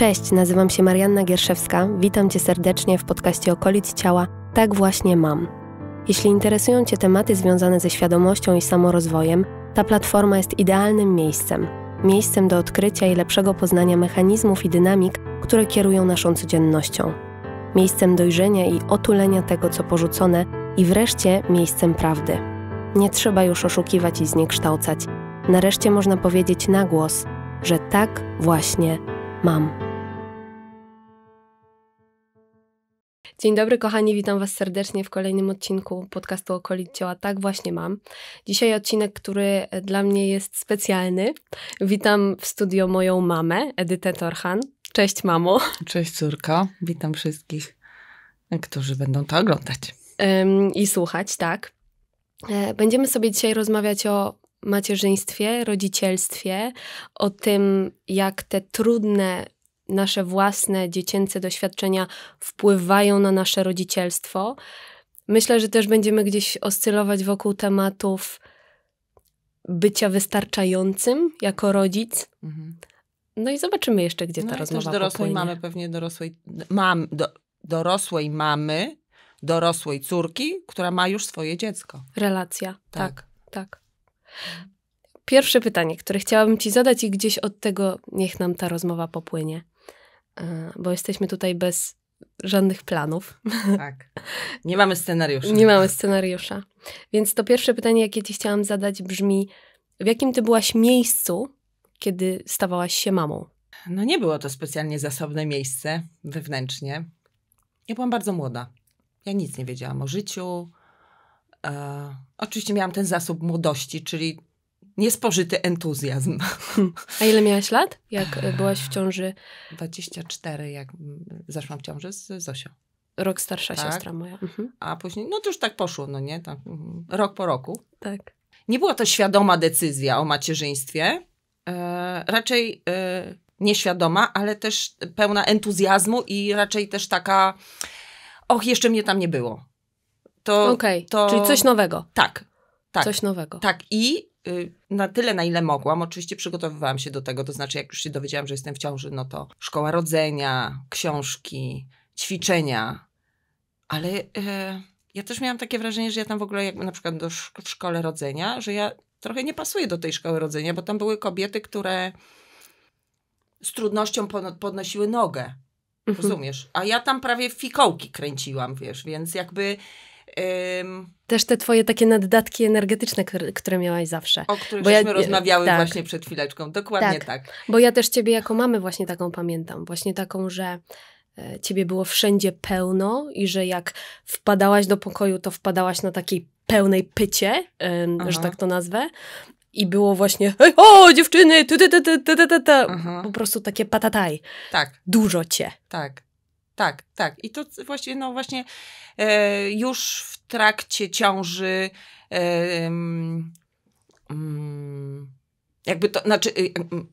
Cześć, nazywam się Marianna Gierszewska. Witam Cię serdecznie w podcaście Okolic Ciała. Tak właśnie mam. Jeśli interesują Cię tematy związane ze świadomością i samorozwojem, ta platforma jest idealnym miejscem. Miejscem do odkrycia i lepszego poznania mechanizmów i dynamik, które kierują naszą codziennością. Miejscem dojrzenia i otulenia tego, co porzucone, i wreszcie miejscem prawdy. Nie trzeba już oszukiwać i zniekształcać. Nareszcie można powiedzieć na głos, że tak właśnie mam. Dzień dobry, kochani, witam Was serdecznie w kolejnym odcinku podcastu Okolic Ciała. Tak właśnie mam. Dzisiaj odcinek, który dla mnie jest specjalny. Witam w studio moją mamę, Edytę Torhan. Cześć, mamo. Cześć, córka. Witam wszystkich, którzy będą to oglądać. Ym, I słuchać, tak. E, będziemy sobie dzisiaj rozmawiać o macierzyństwie, rodzicielstwie, o tym, jak te trudne nasze własne dziecięce doświadczenia wpływają na nasze rodzicielstwo. Myślę, że też będziemy gdzieś oscylować wokół tematów bycia wystarczającym jako rodzic. Mhm. No i zobaczymy jeszcze, gdzie ta no rozmowa też dorosłej popłynie. mamy pewnie dorosłej, mam, do, dorosłej mamy, dorosłej córki, która ma już swoje dziecko. Relacja, tak. tak, tak. Pierwsze pytanie, które chciałabym Ci zadać i gdzieś od tego niech nam ta rozmowa popłynie. E, bo jesteśmy tutaj bez żadnych planów. Tak. Nie mamy scenariusza. Nie mamy scenariusza. Więc to pierwsze pytanie, jakie ci chciałam zadać, brzmi: w jakim ty byłaś miejscu, kiedy stawałaś się mamą? No, nie było to specjalnie zasobne miejsce wewnętrznie. Ja byłam bardzo młoda. Ja nic nie wiedziałam o życiu. E, oczywiście miałam ten zasób młodości, czyli niespożyty entuzjazm. A ile miałaś lat, jak e, byłaś w ciąży? 24, jak mm, zaszłam w ciąży z Zosią. Rok starsza tak. siostra moja. Mhm. A później, no to już tak poszło, no nie? Tam, mhm, rok po roku. Tak. Nie była to świadoma decyzja o macierzyństwie. E, raczej e, nieświadoma, ale też pełna entuzjazmu i raczej też taka och, jeszcze mnie tam nie było. To, okay. to... czyli coś nowego. Tak, tak. Coś nowego. Tak, i Y, na tyle, na ile mogłam. Oczywiście przygotowywałam się do tego, to znaczy, jak już się dowiedziałam, że jestem w ciąży, no to szkoła rodzenia, książki, ćwiczenia, ale e, ja też miałam takie wrażenie, że ja tam w ogóle, jak na przykład do szk- w szkole rodzenia, że ja trochę nie pasuję do tej szkoły rodzenia, bo tam były kobiety, które z trudnością podnosiły nogę. Mhm. Rozumiesz? A ja tam prawie fikołki kręciłam, wiesz, więc jakby też te twoje takie naddatki energetyczne, które miałaś zawsze. O których Bo ja, rozmawiały tak. właśnie przed chwileczką. Dokładnie tak. tak. Bo ja też ciebie jako mamy właśnie taką pamiętam. Właśnie taką, że e, ciebie było wszędzie pełno i że jak wpadałaś do pokoju, to wpadałaś na takiej pełnej pycie, że tak to nazwę. I było właśnie, hej, o dziewczyny, ty, ty, ty, ty, ty, ty, ty. po prostu takie patataj. Tak. Dużo cię. Tak tak, tak. I to właśnie, no właśnie e, już w trakcie ciąży e, mm, jakby to, znaczy e,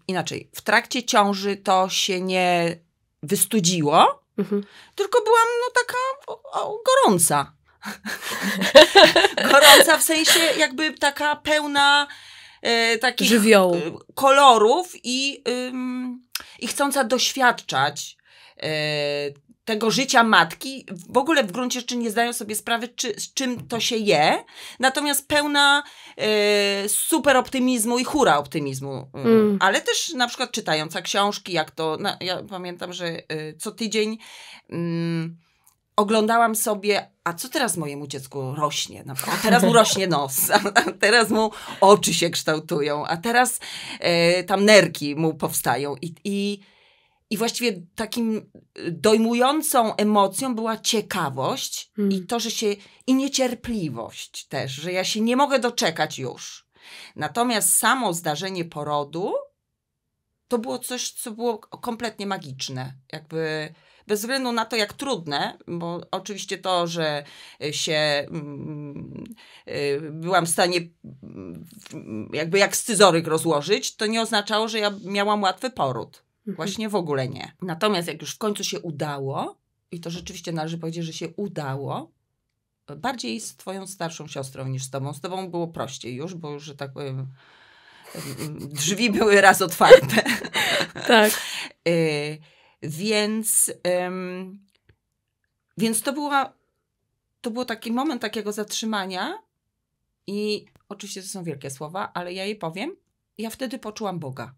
inaczej, w trakcie ciąży to się nie wystudziło, mhm. tylko byłam no taka o, o, gorąca. gorąca w sensie jakby taka pełna e, takich Żywioł. E, kolorów i, ym, i chcąca doświadczać e, tego życia matki, w ogóle w gruncie rzeczy nie zdają sobie sprawy, czy, z czym to się je, natomiast pełna e, super optymizmu i hura optymizmu. Mm. mm. Ale też na przykład czytająca książki, jak to, na, ja pamiętam, że e, co tydzień mm, oglądałam sobie, a co teraz mojemu dziecku rośnie? Na no, przykład, teraz mu rośnie nos, a teraz mu oczy się kształtują, a teraz e, tam nerki mu powstają i, i i właściwie takim y, dojmującą emocją była ciekawość hmm. i to, że się i niecierpliwość też, że ja się nie mogę doczekać już. Natomiast samo zdarzenie porodu to było coś, co było kompletnie magiczne. Jakby bez względu na to, jak trudne, bo oczywiście to, że y, się yy, byłam w stanie mm, jakby jak scyzoryk rozłożyć, to nie oznaczało, że ja miałam łatwy poród. Mhm. Właśnie w ogóle nie. Natomiast jak już w końcu się udało, i to rzeczywiście należy powiedzieć, że się udało, e, bardziej z twoją starszą siostrą niż z tobą. Z tobą było prościej już, bo już, że tak powiem, e, drzwi były raz otwarte. tak. Y więc, ym, więc to była, to był taki moment takiego zatrzymania i oczywiście to są wielkie słowa, ale ja jej powiem, ja wtedy poczułam Boga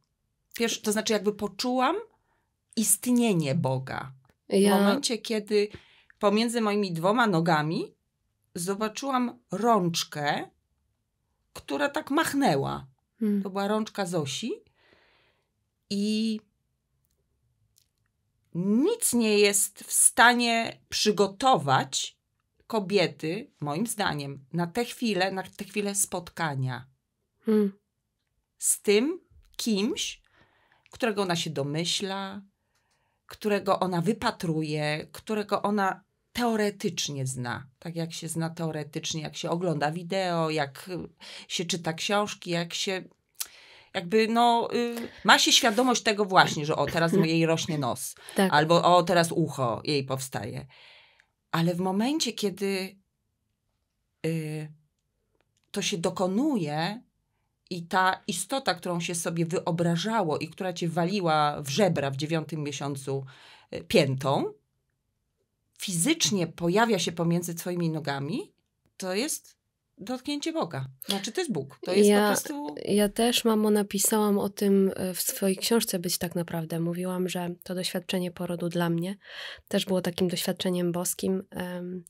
pierwszy, to znaczy jakby poczułam istnienie Boga. Ja... W momencie, kiedy pomiędzy moimi dwoma nogami zobaczyłam rączkę, która tak machnęła. Hmm. To była rączka Zosi. I nic nie jest w stanie przygotować kobiety, moim zdaniem, na te chwile, na te chwile spotkania hmm. z tym kimś, którego ona się domyśla, którego ona wypatruje, którego ona teoretycznie zna. Tak jak się zna teoretycznie, jak się ogląda wideo, jak się czyta książki, jak się jakby no, y, ma się świadomość tego właśnie, że o, teraz jej rośnie nos, tak. albo o, teraz ucho jej powstaje. Ale w momencie, kiedy y, to się dokonuje, i ta istota, którą się sobie wyobrażało i która cię waliła w żebra w dziewiątym miesiącu e, piętą, fizycznie pojawia się pomiędzy twoimi nogami, to jest dotknięcie Boga. Znaczy to jest Bóg. To jest ja, po prostu... Ja też, mamo, napisałam o tym e, w swojej książce Być tak naprawdę. Mówiłam, że to doświadczenie porodu dla mnie też było takim doświadczeniem boskim. Um,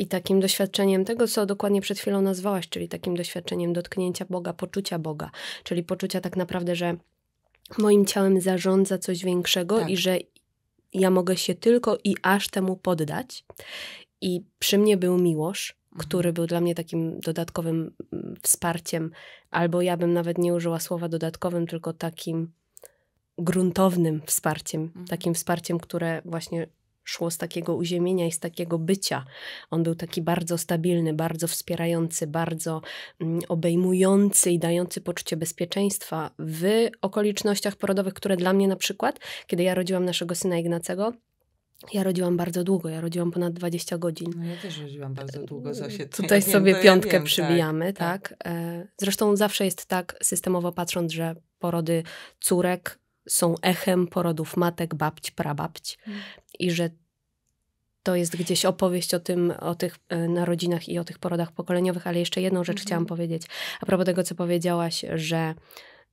i takim doświadczeniem tego, co dokładnie przed chwilą nazwałaś, czyli takim doświadczeniem dotknięcia Boga, poczucia Boga, czyli poczucia tak naprawdę, że moim ciałem zarządza coś większego tak. i że ja mogę się tylko i aż temu poddać. I przy mnie był miłość, mhm. który był dla mnie takim dodatkowym mm, wsparciem, albo ja bym nawet nie użyła słowa dodatkowym, tylko takim gruntownym wsparciem, mhm. takim wsparciem, które właśnie szło z takiego uziemienia i z takiego bycia. On był taki bardzo stabilny, bardzo wspierający, bardzo mm, obejmujący i dający poczucie bezpieczeństwa w okolicznościach porodowych, które dla mnie na przykład, kiedy ja rodziłam naszego syna Ignacego, ja rodziłam bardzo długo, ja rodziłam ponad 20 godzin. No ja też rodziłam bardzo długo, Zosie. Tutaj ja sobie wiem, piątkę ja tak. wiem, przybijamy, tak, tak. tak, Zresztą zawsze jest tak systemowo patrząc, że porody córek są echem porodów matek, babć, prababć mm. i że to jest gdzieś opowieść o tym, o tych e, narodzinach i o tych porodach pokoleniowych, ale jeszcze jedną rzecz mhm. chciałam powiedzieć. A propos tego, co powiedziałaś, że,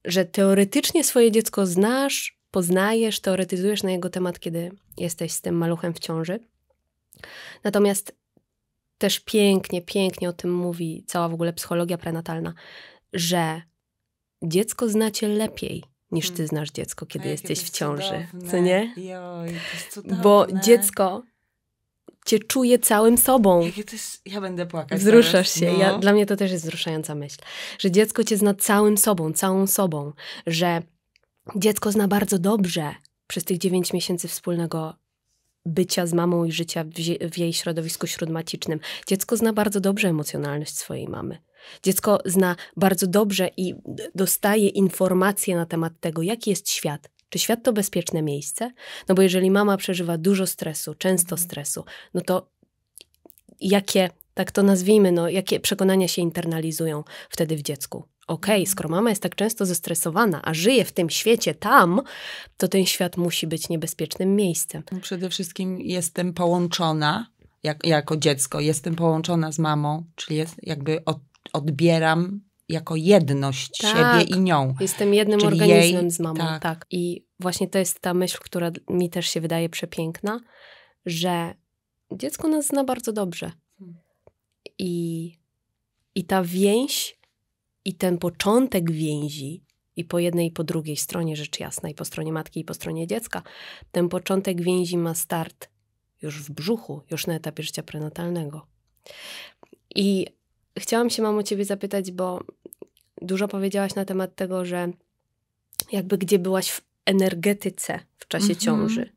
że teoretycznie swoje dziecko znasz, poznajesz, teoretyzujesz na jego temat, kiedy jesteś z tym maluchem w ciąży. Natomiast też pięknie, pięknie o tym mówi cała w ogóle psychologia prenatalna, że dziecko znacie lepiej niż ty mm. znasz dziecko, no kiedy jesteś w ciąży. Cudowne. Co nie? Joj, Bo dziecko cię czuje całym sobą. Jest, ja będę płakać. Wzruszasz teraz. się. No. Ja, dla mnie to też jest wzruszająca myśl, że dziecko cię zna całym sobą, całą sobą, że dziecko zna bardzo dobrze przez tych 9 miesięcy wspólnego bycia z mamą i życia w, w jej środowisku śródmacicznym. Dziecko zna bardzo dobrze emocjonalność swojej mamy. Dziecko zna bardzo dobrze i dostaje informacje na temat tego, jaki jest świat, czy świat to bezpieczne miejsce? No bo jeżeli mama przeżywa dużo stresu, często mhm. stresu, no to jakie, tak to nazwijmy, no, jakie przekonania się internalizują wtedy w dziecku? Okej, okay, mhm. skoro mama jest tak często zestresowana, a żyje w tym świecie tam, to ten świat musi być niebezpiecznym miejscem. No przede wszystkim jestem połączona jak, jako dziecko, jestem połączona z mamą, czyli jest, jakby od, odbieram jako jedność tak, siebie i nią. Jestem jednym Czyli organizmem jej, z mamą, tak. tak. I właśnie to jest ta myśl, która mi też się wydaje przepiękna, że dziecko nas zna bardzo dobrze. Hmm. I, i ta więź i ten początek więzi i po jednej i po drugiej stronie, rzecz jasna, i po stronie matki, i po stronie dziecka, ten początek więzi ma start już w brzuchu, już na etapie życia prenatalnego. I Chciałam się, mamo, ciebie zapytać, bo dużo powiedziałaś na temat tego, że jakby gdzie byłaś w energetyce w czasie mhm. ciąży,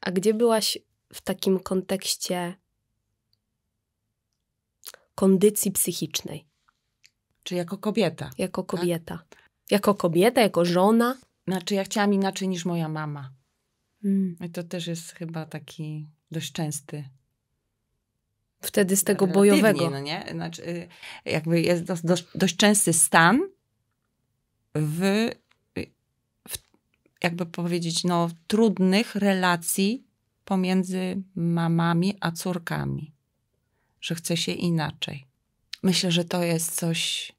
a gdzie byłaś w takim kontekście kondycji psychicznej. Czy jako kobieta? Jako tak. kobieta. Tak? Jako kobieta, jako żona. Znaczy, ja chciałam inaczej niż moja mama. Mm. I to też jest chyba taki dość częsty wtedy z tego bojowego. No nie? Znaczy, y, jakby jest dość, dość, dość częsty stan w, w, jakby powiedzieć, no, trudnych relacji pomiędzy mamami a córkami. Że chce się inaczej. Myślę, że to jest coś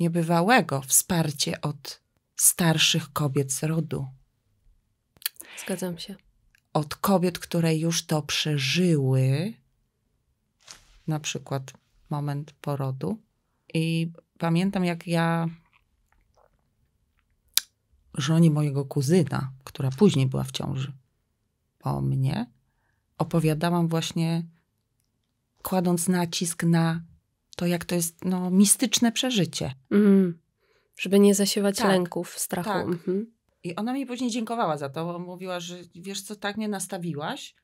niebywałego wsparcie od starszych kobiet z rodu. Zgadzam się. Od kobiet, które już to przeżyły, na przykład moment porodu. I pamiętam, jak ja żonie mojego kuzyna, która później była w ciąży po mnie, opowiadałam właśnie, kładąc nacisk na to, jak to jest no, mistyczne przeżycie. Mm. Żeby nie zasiewać tak, lęków, strachu. Tak. Mhm. I ona mi później dziękowała za to, bo mówiła, że wiesz co, tak mnie nastawiłaś,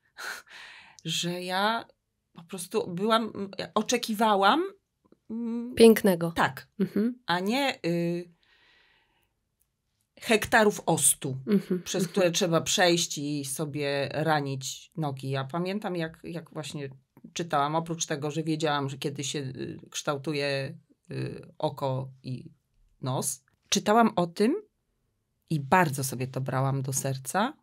że ja po prostu byłam, oczekiwałam. Mm, Pięknego. Tak. Mhm. A nie y, hektarów ostu, mhm. przez mhm. które trzeba przejść i sobie ranić nogi. Ja pamiętam, jak, jak właśnie czytałam, oprócz tego, że wiedziałam, że kiedy się y, kształtuje y, oko i nos, czytałam o tym i bardzo sobie to brałam do serca,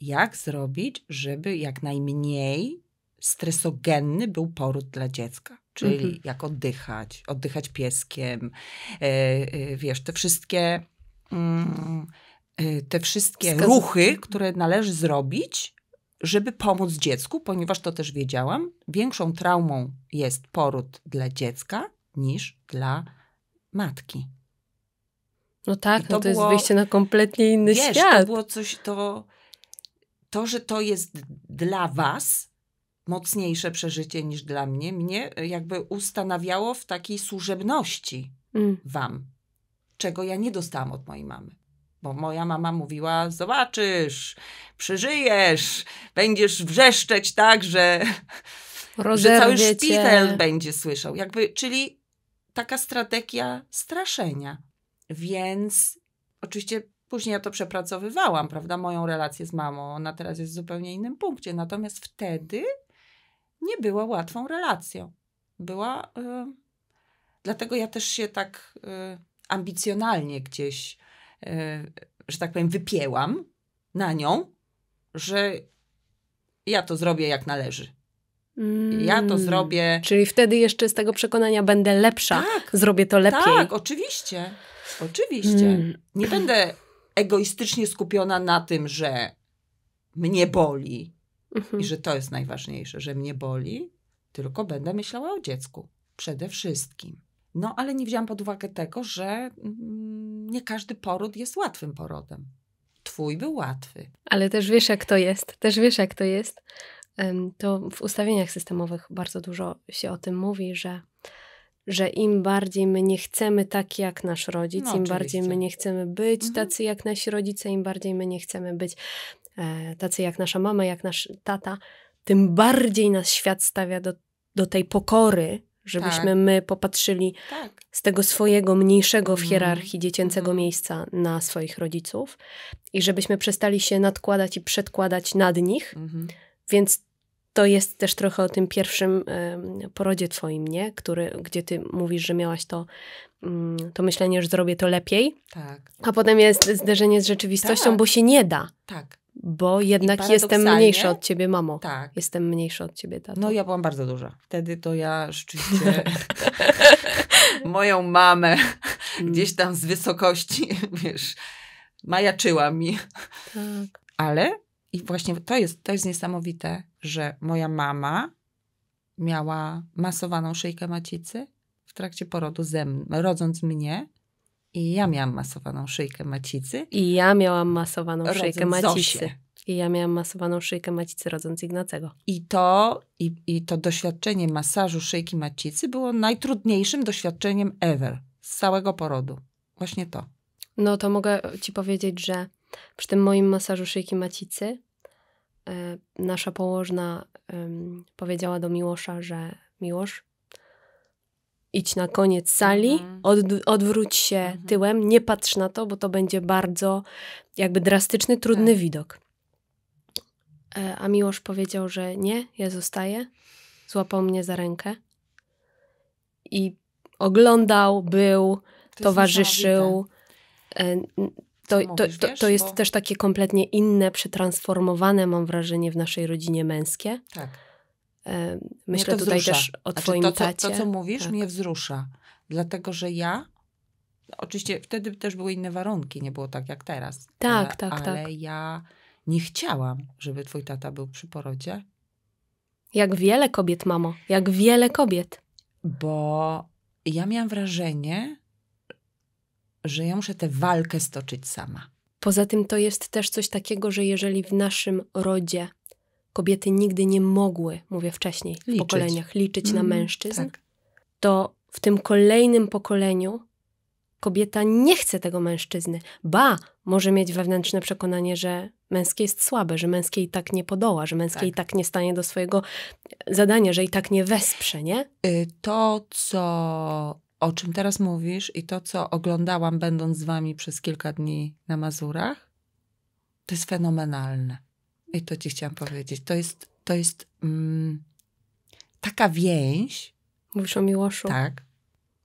jak zrobić, żeby jak najmniej stresogenny był poród dla dziecka. Czyli mhm. jak oddychać, oddychać pieskiem, e, e, wiesz, te wszystkie, mm, e, te wszystkie Wskaz... ruchy, które należy zrobić, żeby pomóc dziecku, ponieważ to też wiedziałam, większą traumą jest poród dla dziecka niż dla matki. No tak, to, no to było, jest wyjście na kompletnie inny wiesz, świat. To było coś, to, to, że to jest dla was, mocniejsze przeżycie niż dla mnie, mnie e, jakby ustanawiało w takiej służebności mm. wam, czego ja nie dostałam od mojej mamy. Bo moja mama mówiła: Zobaczysz, przeżyjesz, będziesz wrzeszczeć tak, że, że cały szpital będzie słyszał. Jakby, czyli taka strategia straszenia. Więc oczywiście Później ja to przepracowywałam, prawda, moją relację z mamą. Ona teraz jest w zupełnie innym punkcie. Natomiast wtedy nie była łatwą relacją. Była. Y, dlatego ja też się tak y, ambicjonalnie gdzieś, y, że tak powiem, wypięłam na nią, że ja to zrobię jak należy. Mm. ja to zrobię. Czyli wtedy jeszcze z tego przekonania będę lepsza. Tak, zrobię to lepiej. Tak, oczywiście. Oczywiście. Mm. Nie będę egoistycznie skupiona na tym, że mnie boli, Mhm. I że to jest najważniejsze, że mnie boli, tylko będę myślała o dziecku przede wszystkim. No, ale nie wzięłam pod uwagę tego, że mm, nie każdy poród jest łatwym porodem. Twój był łatwy. Ale też wiesz, jak to jest. Też wiesz, jak to jest. To w ustawieniach systemowych bardzo dużo się o tym mówi, że, że im bardziej my nie chcemy tak jak nasz rodzic, no, im oczywiście. bardziej my nie chcemy być mhm. tacy jak nasi rodzice, im bardziej my nie chcemy być E, tacy jak nasza mama, jak nasz tata, tym bardziej nas świat stawia do, do tej pokory, żebyśmy tak. my popatrzyli tak. z tego swojego mniejszego w mhm. hierarchii mm. dziecięcego mm. miejsca na swoich rodziców i żebyśmy przestali się nadkładać i przedkładać nad nich. Mm. Więc to jest też trochę o tym pierwszym y, porodzie twoim, nie? Który, gdzie ty mówisz, że miałaś to, y, to myślenie, że zrobię to lepiej. Tak. A potem jest zderzenie z rzeczywistością, tak. bo się nie da. Tak. Bo jednak jestem mniejsza od ciebie, mamo. Tak. Jestem mniejsza od ciebie, tato. No ja byłam bardzo duża. Wtedy to ja rzeczywiście moją mamę mm. gdzieś tam z wysokości, wiesz, majaczyła mi. Tak. Ale i właśnie to jest, to jest niesamowite, że moja mama miała masowaną szyjkę macicy w trakcie porodu ze mną, rodząc mnie i ja miałam masowaną szyjkę macicy. I ja miałam masowaną szyjkę macicy. I ja miałam masowaną szyjkę macicy rodząc Ignacego. I to, i, i to doświadczenie masażu szyjki macicy było najtrudniejszym doświadczeniem ever z całego porodu. Właśnie to. No to mogę ci powiedzieć, że przy tym moim masażu szyjki macicy e, nasza położna powiedziała do Miłosza, że Miłosz, idź na koniec sali, mhm. od, odwróć się mhm. tyłem, nie patrz na to, bo to będzie bardzo jakby drastyczny, trudny tak. widok. E, a Miłosz powiedział, że nie, ja zostaję. Złapał mnie za rękę i oglądał, był, to towarzyszył. E, to, to, to, to, jest też takie kompletnie inne, przetransformowane, mam wrażenie, w naszej rodzinie męskie. Tak E, myślę tutaj wzrusza. też o twoim znaczy, to, tacie. To, co mówisz, tak. mnie wzrusza. Dlatego, że ja Oczywiście wtedy też były inne warunki, nie było tak jak teraz. Tak, ale, tak, ale tak. Ale ja nie chciałam, żeby twój tata był przy porodzie. Jak wiele kobiet, mamo, jak wiele kobiet. Bo ja miałam wrażenie, że ja muszę tę walkę stoczyć sama. Poza tym to jest też coś takiego, że jeżeli w naszym rodzie kobiety nigdy nie mogły, mówię wcześniej, w liczyć. pokoleniach liczyć mm, na mhm, mężczyzn, tak. to w tym kolejnym pokoleniu kobieta nie chce tego mężczyzny. Ba, może mieć wewnętrzne przekonanie, że męskie jest słabe, że męskie i tak nie podoła, że męskie tak. i tak, tak nie stanie do swojego zadania, że i tak nie wesprze, nie? Y, to, co, o czym teraz mówisz i to, co oglądałam, będąc z wami przez kilka dni na Mazurach, to jest fenomenalne. I to ci chciałam powiedzieć. To jest, to jest mm, taka więź. Mówisz o Miłoszu? Tak.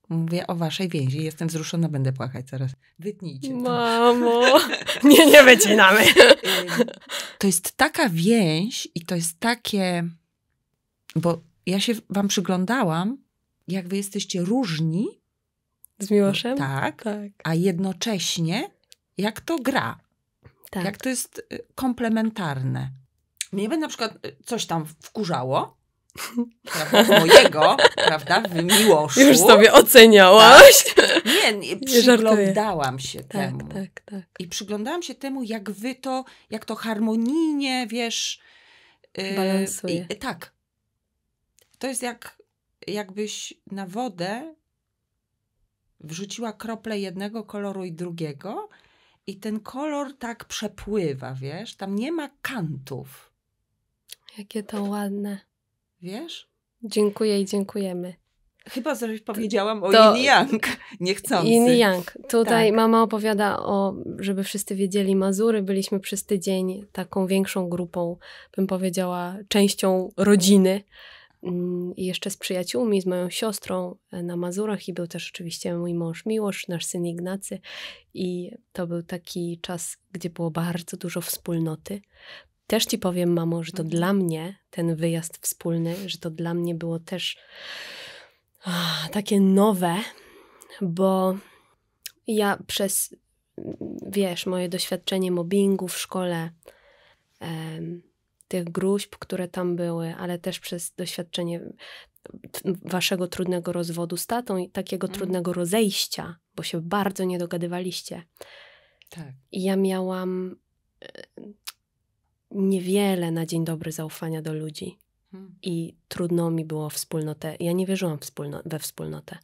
Mówię o waszej więzi. Jestem wzruszona, będę płakać zaraz. Wytnijcie. To. Mamo! nie, nie wycinamy. Y, to jest taka więź i to jest takie... Bo ja się wam przyglądałam, jak wy jesteście różni. Z Miłoszem? Tak. tak. A jednocześnie jak to gra. Tak. Jak to jest y, komplementarne. Mnie na przykład y, coś tam wkurzało, prawda, mojego, prawda, w miłoszu. Już sobie oceniałaś. Tak. Nie, nie, przyglądałam się tak, temu. Tak, tak. I przyglądałam się temu, jak wy to, jak to harmonijnie, wiesz... Y, Balansuje. Yy, tak. To jest jak, jakbyś na wodę wrzuciła krople jednego koloru i drugiego i ten kolor tak przepływa, wiesz? Tam nie ma kantów. Jakie to ładne. Wiesz? Dziękuję i dziękujemy. Chyba coś powiedziałam to, o to, Yin Yang, niechcący. Yin Yang. Tutaj tak. mama opowiada o, żeby wszyscy wiedzieli, Mazury. Byliśmy przez tydzień taką większą grupą, bym powiedziała, częścią rodziny. Mm, jeszcze z przyjaciółmi, z moją siostrą e, na Mazurach i był też oczywiście mój mąż Miłosz, nasz syn Ignacy i to był taki czas, gdzie było bardzo dużo wspólnoty. Też ci powiem, mamo, że to mhm. dla mnie ten wyjazd wspólny, że to dla mnie było też oh, takie nowe, bo ja przez, mm, wiesz, moje doświadczenie mobbingu w szkole, em, tych gruźb, które tam były, ale też przez doświadczenie waszego trudnego rozwodu z tatą i takiego mm. trudnego rozejścia, bo się bardzo nie dogadywaliście. Tak. I ja miałam e, niewiele na dzień dobry zaufania do ludzi. Mm. I trudno mi było wspólnotę. Ja nie wierzyłam wspólno we wspólnotę.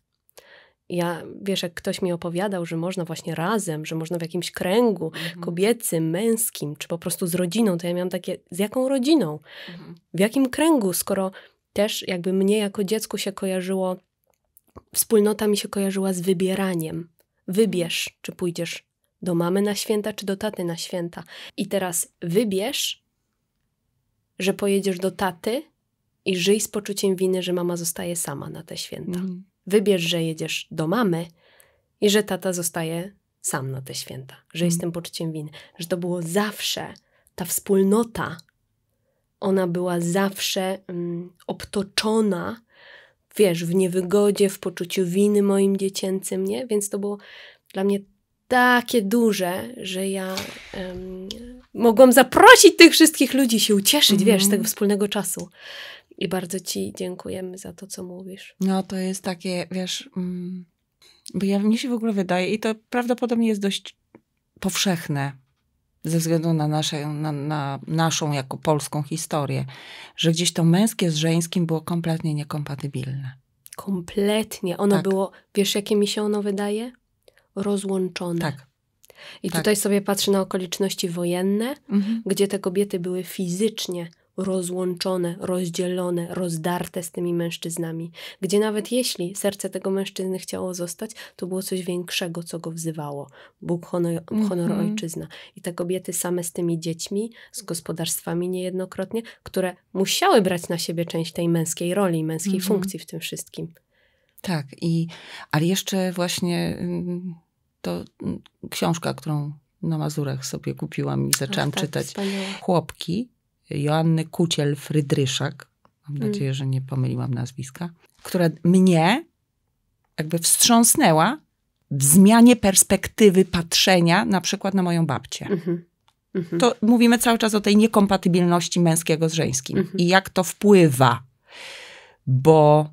Ja, wiesz, jak ktoś mi opowiadał, że można właśnie razem, że można w jakimś kręgu mhm. kobiecym, męskim, czy po prostu z rodziną, to ja miałam takie, z jaką rodziną? Mhm. W jakim kręgu, skoro też jakby mnie jako dziecku się kojarzyło, wspólnota mi się kojarzyła z wybieraniem. Wybierz, mhm. czy pójdziesz do mamy na święta, czy do taty na święta. I teraz wybierz, że pojedziesz do taty i żyj z poczuciem winy, że mama zostaje sama na te święta. Mhm. Wybierz, że jedziesz do mamy i że tata zostaje sam na te święta, że mm. jestem poczuciem winy, że to było zawsze ta wspólnota, ona była zawsze mm, obtoczona, wiesz, w niewygodzie, w poczuciu winy moim dziecięcym, nie? Więc to było dla mnie takie duże, że ja um, mogłam zaprosić tych wszystkich ludzi, się ucieszyć, mm wiesz, z mhm. tego wspólnego czasu. I bardzo Ci dziękujemy za to, co mówisz. No to jest takie, wiesz, mm, bo ja, mi się w ogóle wydaje, i to prawdopodobnie jest dość powszechne ze względu na, nasze, na, na naszą jako polską historię, że gdzieś to męskie z żeńskim było kompletnie niekompatybilne. Kompletnie. Ono tak. było, wiesz, jakie mi się ono wydaje? Rozłączone. Tak. I tak. tutaj sobie patrzę na okoliczności wojenne, mhm. gdzie te kobiety były fizycznie rozłączone, rozdzielone, rozdarte z tymi mężczyznami, gdzie nawet jeśli serce tego mężczyzny chciało zostać, to było coś większego, co go wzywało. Bóg, honor, honor mm -hmm. ojczyzna. I te kobiety same z tymi dziećmi, z gospodarstwami niejednokrotnie, które musiały brać na siebie część tej męskiej roli, męskiej mm -hmm. funkcji w tym wszystkim. Tak, i, ale jeszcze właśnie mm, to mm, książka, którą na Mazurach sobie kupiłam i zaczęłam Ach, tak, czytać. Wspaniałe. Chłopki Joanny Kuciel-Frydryszak, mam mm. nadzieję, że nie pomyliłam nazwiska, która mnie jakby wstrząsnęła w zmianie perspektywy patrzenia na przykład na moją babcię. Mm -hmm. To mówimy cały czas o tej niekompatybilności męskiego z żeńskim -hmm. i jak to wpływa, bo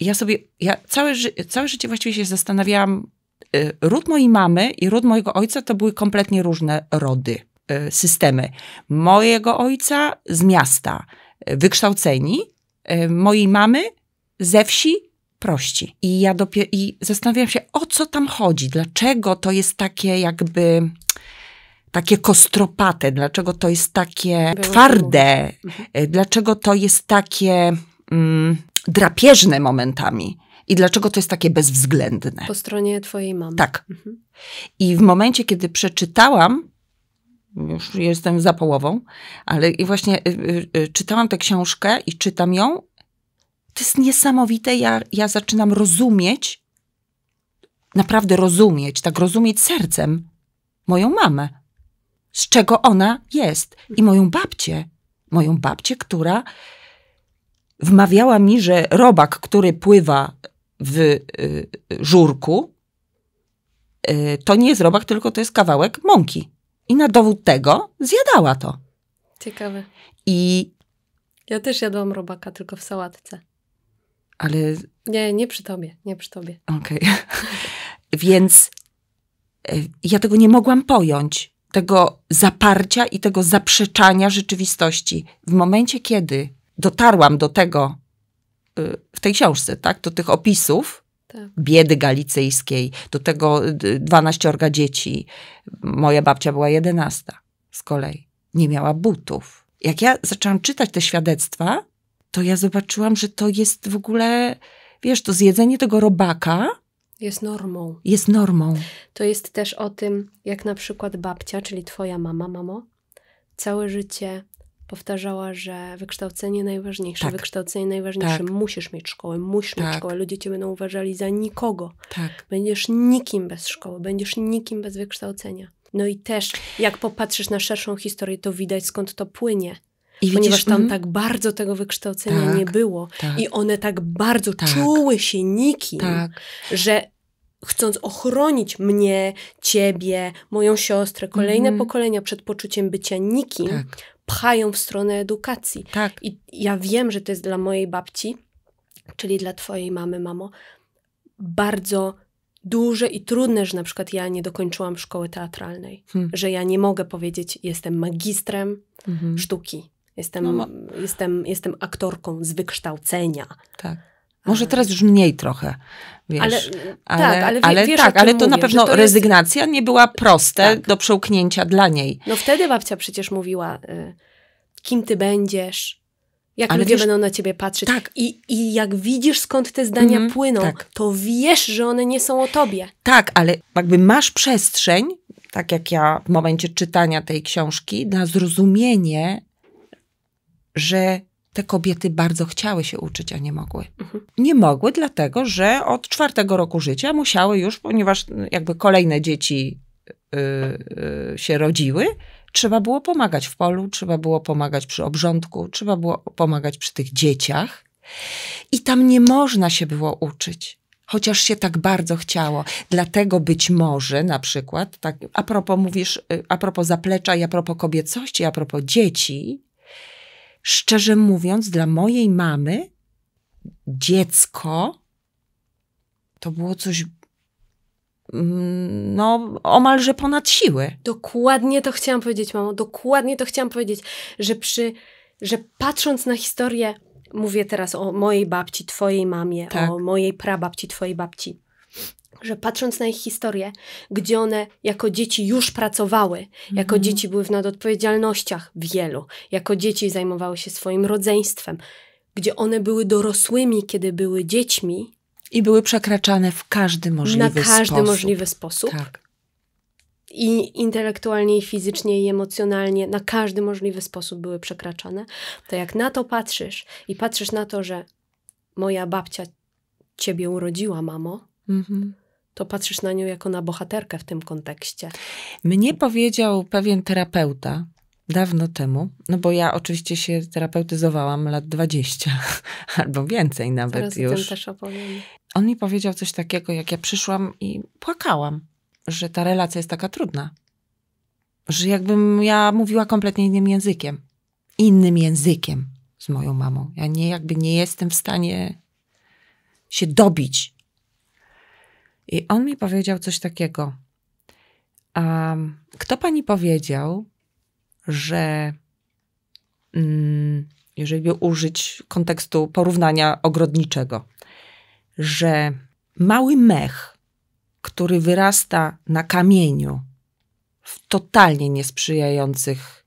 ja sobie, ja całe, całe życie właściwie się zastanawiałam, y, ród mojej mamy i ród mojego ojca to były kompletnie różne rody. E, systemy mojego ojca z miasta, e, wykształceni, e, mojej mamy ze wsi, prości. I ja dopiero, i zastanawiałam się, o co tam chodzi, dlaczego to jest takie jakby takie kostropate, dlaczego to jest takie twarde, mhm. dlaczego to jest takie mm, drapieżne momentami. I dlaczego to jest takie bezwzględne? Po stronie twojej mamy. Tak. Mhm. I w momencie, kiedy przeczytałam już jestem za połową, ale i właśnie y, y, y, czytałam tę książkę i czytam ją. To jest niesamowite. Ja, ja zaczynam rozumieć, naprawdę rozumieć, tak rozumieć sercem moją mamę, z czego ona jest i moją babcię. Moją babcię, która wmawiała mi, że robak, który pływa w y, żurku, y, to nie jest robak, tylko to jest kawałek mąki i na dowód tego zjadała to. Ciekawe. I. Ja też jadłam robaka, tylko w sałatce. Ale. Nie, nie przy tobie, nie przy tobie. Okej. Okay. Więc e, ja tego nie mogłam pojąć, tego zaparcia i tego zaprzeczania rzeczywistości. W momencie, kiedy dotarłam do tego y, w tej książce, tak, do tych opisów, tak. biedy galicyjskiej, do tego y, dwanaściorga dzieci. Moja babcia była jedenasta z kolei. Nie miała butów. Jak ja zaczęłam czytać te świadectwa, to ja zobaczyłam, że to jest w ogóle, wiesz, to zjedzenie tego robaka jest normą. Jest normą. To jest też o tym, jak na przykład babcia, czyli twoja mama, mamo, całe życie powtarzała, że wykształcenie najważniejsze, tak. wykształcenie najważniejsze, tak. musisz mieć szkołę, musisz tak. mieć szkołę, ludzie cię będą uważali za nikogo. Tak. Będziesz nikim bez szkoły, będziesz nikim bez wykształcenia. No i też, jak popatrzysz na szerszą historię, to widać skąd to płynie. I ponieważ widzisz, tam mm, tak bardzo tego wykształcenia tak, nie było tak, i one tak bardzo tak, czuły się nikim, tak. że chcąc ochronić mnie, ciebie, moją siostrę, kolejne mm. pokolenia przed poczuciem bycia nikim, tak pchają w stronę edukacji. Tak. I ja wiem, że to jest dla mojej babci, czyli dla twojej mamy, mamo, bardzo duże i trudne, że na przykład ja nie dokończyłam szkoły teatralnej, hmm. że ja nie mogę powiedzieć, jestem magistrem mhm. sztuki, jestem, no, jestem, jestem aktorką z wykształcenia. Tak. Może teraz już mniej trochę. Wiesz, ale, ale, tak, ale, ale, wiesz, tak, ale to mówię, na pewno to rezygnacja jest... nie była proste tak. do przełknięcia dla niej. No wtedy babcia przecież mówiła, y, kim ty będziesz, jak ale ludzie wiesz, będą na ciebie patrzeć. Tak. I, I jak widzisz, skąd te zdania mm, płyną, tak. to wiesz, że one nie są o tobie. Tak, ale jakby masz przestrzeń, tak jak ja w momencie czytania tej książki, na zrozumienie, że te kobiety bardzo chciały się uczyć, a nie mogły. Mhm. Nie mogły, dlatego że od czwartego roku życia musiały już, ponieważ jakby kolejne dzieci y, y, się rodziły, trzeba było pomagać w polu, trzeba było pomagać przy obrządku, trzeba było pomagać przy tych dzieciach. I tam nie można się było uczyć. Chociaż się tak bardzo chciało. Dlatego być może na przykład, tak, a propos mówisz, y, a propos zaplecza i a propos kobiecości, a propos dzieci, szczerze mówiąc, dla mojej mamy dziecko to było coś mm, no, omalże ponad siły. Dokładnie to chciałam powiedzieć, mamo. Dokładnie to chciałam powiedzieć, że przy, że patrząc na historię, mówię teraz o mojej babci, twojej mamie, tak. o mojej prababci, twojej babci, że patrząc na ich historię, gdzie one jako dzieci już pracowały, jako mhm. dzieci były w nadodpowiedzialnościach wielu, jako dzieci zajmowały się swoim rodzeństwem, gdzie one były dorosłymi, kiedy były dziećmi. I były przekraczane w każdy możliwy sposób. Na każdy sposób. możliwy sposób. Tak. I intelektualnie, i fizycznie, i emocjonalnie, na każdy możliwy sposób były przekraczane. To jak na to patrzysz i patrzysz na to, że moja babcia ciebie urodziła, mamo, mhm to patrzysz na nią jako na bohaterkę w tym kontekście. Mnie powiedział pewien terapeuta dawno temu, no bo ja oczywiście się terapeutyzowałam lat 20 albo więcej nawet Zaraz już. Tym też opowiem. On mi powiedział coś takiego, jak ja przyszłam i płakałam, że ta relacja jest taka trudna. Że jakbym ja mówiła kompletnie innym językiem. Innym językiem z moją mamą. Ja nie, jakby nie jestem w stanie się dobić i on mi powiedział coś takiego. a kto pani powiedział, że um, jeżeli by użyć kontekstu porównania ogrodniczego, że mały mech, który wyrasta na kamieniu w totalnie niesprzyjających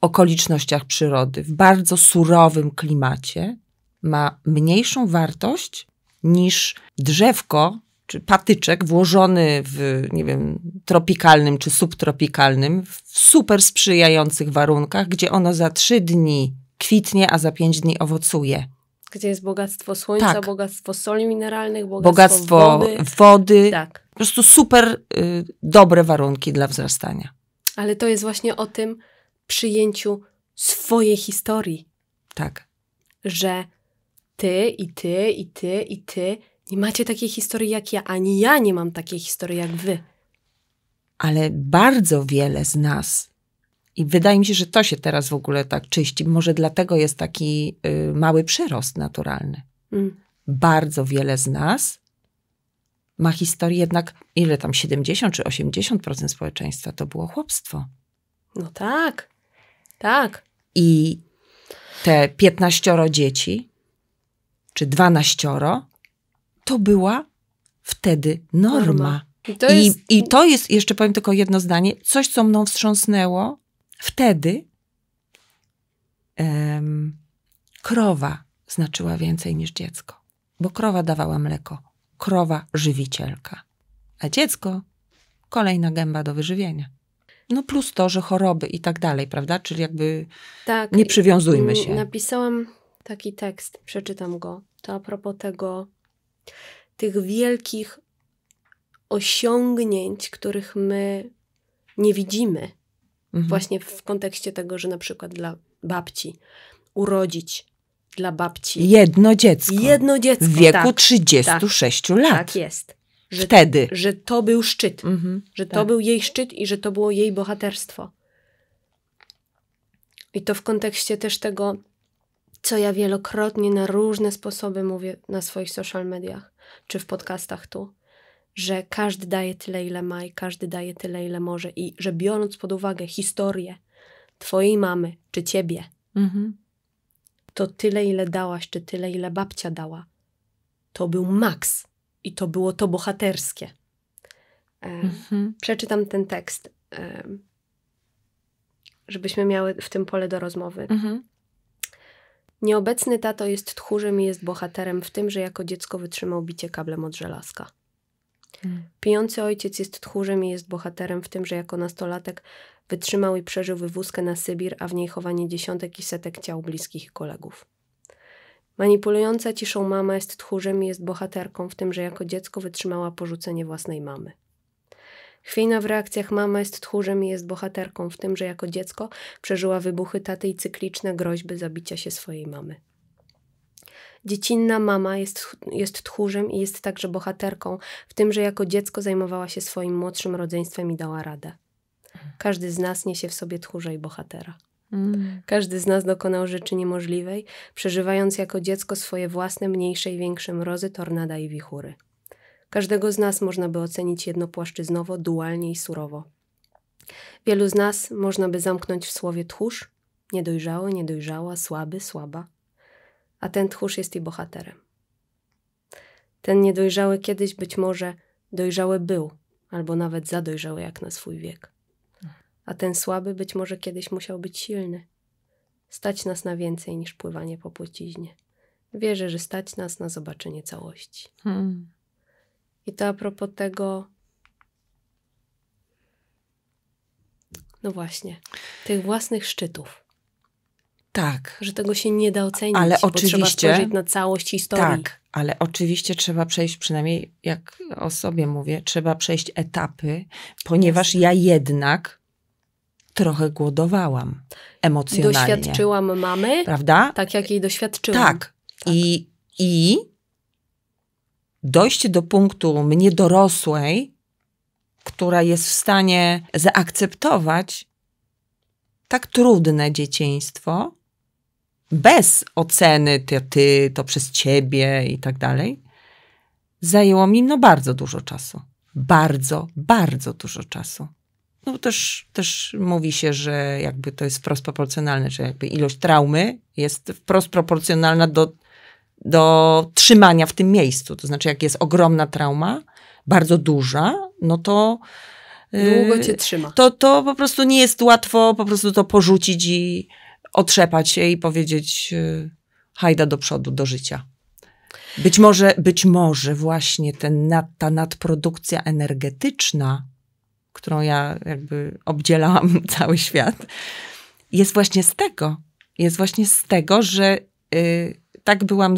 okolicznościach przyrody, w bardzo surowym klimacie, ma mniejszą wartość niż drzewko czy patyczek włożony w, nie wiem, tropikalnym czy subtropikalnym, w super sprzyjających warunkach, gdzie ono za trzy dni kwitnie, a za pięć dni owocuje. Gdzie jest bogactwo słońca, tak. bogactwo soli mineralnych, bogactwo, bogactwo wody. wody. Tak. Po prostu super y, dobre warunki dla wzrastania. Ale to jest właśnie o tym przyjęciu swojej historii. Tak. Że ty i ty i ty i ty nie macie takiej historii jak ja, ani ja nie mam takiej historii jak wy. Ale bardzo wiele z nas, i wydaje mi się, że to się teraz w ogóle tak czyści, może dlatego jest taki y, mały przyrost naturalny. Mm. Bardzo wiele z nas ma historię jednak, ile tam 70 czy 80% społeczeństwa to było chłopstwo. No tak, tak. I te 15 dzieci, czy 12 to była wtedy norma. norma. To I, jest... I to jest, jeszcze powiem tylko jedno zdanie, coś, co mną wstrząsnęło. Wtedy krowa znaczyła więcej niż dziecko, bo krowa dawała mleko, krowa żywicielka, a dziecko kolejna gęba do wyżywienia. No plus to, że choroby i tak dalej, prawda? Czyli jakby tak, nie przywiązujmy mm, się. Napisałam taki tekst, przeczytam go. To a propos tego, tych wielkich osiągnięć, których my nie widzimy. Mhm. Właśnie w kontekście tego, że na przykład dla babci urodzić dla babci jedno dziecko. Jedno dziecko. W wieku tak, 36 tak, lat. Tak jest. Że, Wtedy. Że to był szczyt. Mhm, że tak. to był jej szczyt i że to było jej bohaterstwo. I to w kontekście też tego co ja wielokrotnie na różne sposoby mówię na swoich social mediach czy w podcastach tu, że każdy daje tyle, ile ma i każdy daje tyle, ile może, i że biorąc pod uwagę historię Twojej mamy czy Ciebie, mhm. to tyle, ile dałaś, czy tyle, ile babcia dała, to był maks i to było to bohaterskie. E, mhm. Przeczytam ten tekst, e, żebyśmy miały w tym pole do rozmowy. Mhm. Nieobecny tato jest tchórzem i jest bohaterem w tym, że jako dziecko wytrzymał bicie kablem od żelazka. Hmm. Pijący ojciec jest tchórzem i jest bohaterem w tym, że jako nastolatek wytrzymał i przeżył wywózkę na Sybir, a w niej chowanie dziesiątek i setek ciał bliskich i kolegów. Manipulująca ciszą mama jest tchórzem i jest bohaterką w tym, że jako dziecko wytrzymała porzucenie własnej mamy. Chwiejna w reakcjach mama jest tchórzem i jest bohaterką w tym, że jako dziecko przeżyła wybuchy taty i cykliczne groźby zabicia się swojej mamy. Dziecinna mama jest, jest tchórzem i jest także bohaterką w tym, że jako dziecko zajmowała się swoim młodszym rodzeństwem i dała radę. Każdy z nas niesie w sobie tchórza i bohatera. Mm. Każdy z nas dokonał rzeczy niemożliwej, przeżywając jako dziecko swoje własne mniejsze i większe mrozy, tornada i wichury. Każdego z nas można by ocenić jednopłaszczyznowo, dualnie i surowo. Wielu z nas można by zamknąć w słowie tchórz, niedojrzały, niedojrzała, słaby, słaba. A ten tchórz jest i bohaterem. Ten niedojrzały kiedyś być może dojrzały był, albo nawet zadojrzały jak na swój wiek. A ten słaby być może kiedyś musiał być silny. Stać nas na więcej niż pływanie po płciźnie. Wierzę, że stać nas na zobaczenie całości. Hmm. I to a propos tego. No właśnie, tych własnych szczytów. Tak. Że tego się nie da ocenić. Ale oczywiście. Trzeba na całość historii. Tak, ale oczywiście trzeba przejść, przynajmniej jak o sobie mówię, trzeba przejść etapy, ponieważ ja jednak trochę głodowałam emocjonalnie. Doświadczyłam mamy. Prawda? Tak, jak jej doświadczyłam. Tak. tak. I, I dojście do punktu mnie dorosłej, która jest w stanie zaakceptować tak trudne dzieciństwo, bez oceny ty, ty to przez ciebie i tak dalej, zajęło mi no bardzo dużo czasu. Bardzo, bardzo dużo czasu. No też, też mówi się, że jakby to jest wprost proporcjonalne, że jakby ilość traumy jest wprost proporcjonalna do do trzymania w tym miejscu. To znaczy, jak jest ogromna trauma, bardzo duża, no to. Y, Długo cię trzyma. To, to po prostu nie jest łatwo po prostu to porzucić i otrzepać się i powiedzieć y, hajda do przodu, do życia. Być może, być może właśnie ten nad, ta nadprodukcja energetyczna, którą ja jakby obdzielałam cały świat, jest właśnie z tego. Jest właśnie z tego, że y, tak byłam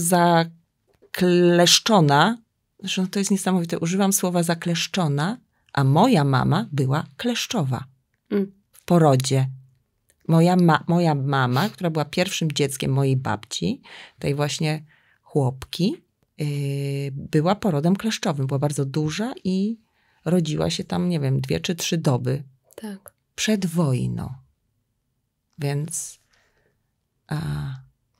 zakleszczona, zresztą to jest niesamowite, używam słowa zakleszczona, a moja mama była kleszczowa mm. w porodzie. Moja, ma, moja mama, która była pierwszym dzieckiem mojej babci, tej właśnie chłopki, yy, była porodem kleszczowym. Była bardzo duża i rodziła się tam, nie wiem, dwie czy trzy doby. Tak. Przed wojną. Więc a,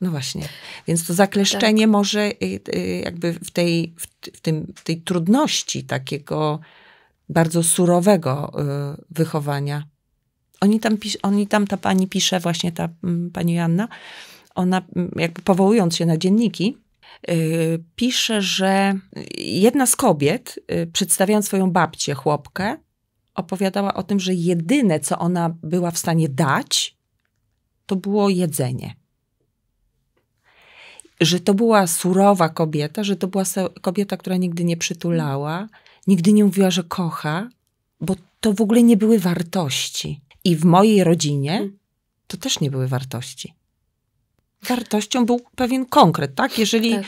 no właśnie. Więc to zakleszczenie tak. może y, y, jakby w tej, w, tym, tej trudności takiego bardzo surowego y, wychowania. Oni tam, oni tam, ta pani pisze, właśnie ta mm, pani Joanna, ona mm, jakby powołując się na dzienniki, pisze, że jedna z kobiet, przedstawiając swoją babcię, chłopkę, opowiadała o tym, że jedyne, co ona była w stanie dać, to było jedzenie że to była surowa kobieta, że to była kobieta, która nigdy nie przytulała, nigdy nie mówiła, że kocha, bo to w ogóle nie były wartości. I w mojej rodzinie mhm. to też nie były wartości. Wartością był pewien konkret, tak? Jeżeli tak.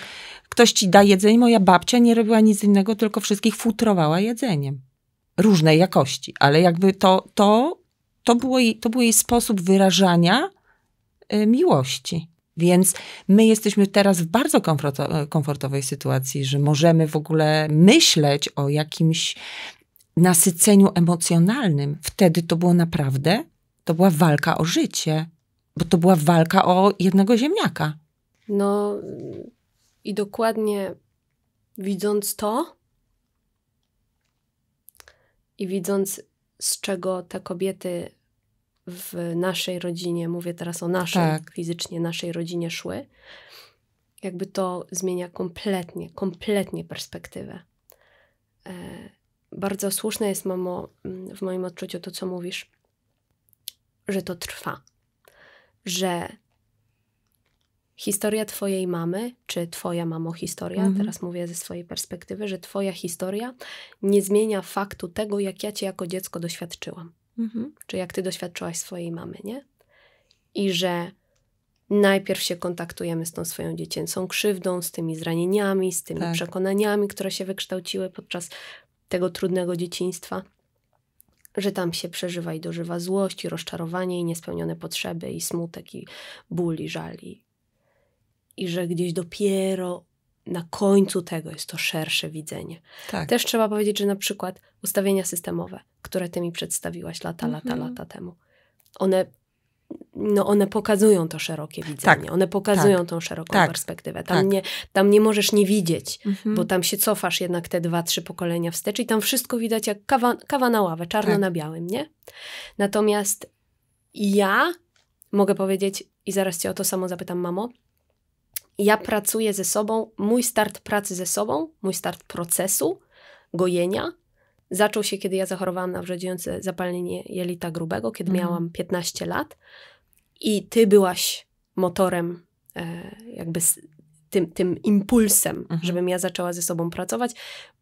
ktoś ci da jedzenie, moja babcia nie robiła nic innego, tylko wszystkich futrowała jedzeniem. Różnej jakości, ale jakby to, to, to, było jej, to był jej sposób wyrażania y, miłości. Więc my jesteśmy teraz w bardzo komfortowej sytuacji, że możemy w ogóle myśleć o jakimś nasyceniu emocjonalnym. Wtedy to było naprawdę, to była walka o życie, bo to była walka o jednego ziemniaka. No i dokładnie widząc to i widząc z czego te kobiety w naszej rodzinie, mówię teraz o naszej, tak. fizycznie naszej rodzinie szły, jakby to zmienia kompletnie, kompletnie perspektywę. E, bardzo słuszne jest, mamo, mm, w moim odczuciu to, co mówisz, że to trwa, że historia Twojej mamy, czy Twoja mamo historia, mhm. teraz mówię ze swojej perspektywy, że Twoja historia nie zmienia faktu tego, jak ja Cię jako dziecko doświadczyłam. Mhm. Czy jak ty doświadczyłaś swojej mamy, nie? I że najpierw się kontaktujemy z tą swoją dziecięcą krzywdą, z tymi zranieniami, z tymi tak. przekonaniami, które się wykształciły podczas tego trudnego dzieciństwa. Że tam się przeżywa i dożywa złość, i rozczarowanie, i niespełnione potrzeby, i smutek, i ból, i żali. I, i że gdzieś dopiero na końcu tego jest to szersze widzenie. Tak. Też trzeba powiedzieć, że na przykład ustawienia systemowe, które ty mi przedstawiłaś lata, lata, mhm. lata temu, one, no one pokazują to szerokie widzenie, tak. one pokazują tak. tą szeroką tak. perspektywę. Tam, tak. Nie, tam nie możesz nie widzieć, mhm. bo tam się cofasz jednak te dwa, trzy pokolenia wstecz i tam wszystko widać jak kawa, kawa na ławę, czarno tak. na białym, nie? Natomiast ja mogę powiedzieć, i zaraz cię o to samo zapytam, mamo, ja pracuję ze sobą, mój start pracy ze sobą, mój start procesu gojenia zaczął się, kiedy ja zachorowałam na wrzodziejące zapalenie jelita grubego, kiedy mhm. miałam 15 lat i ty byłaś motorem, e, jakby tym, tym impulsem, mhm. żebym ja zaczęła ze sobą pracować,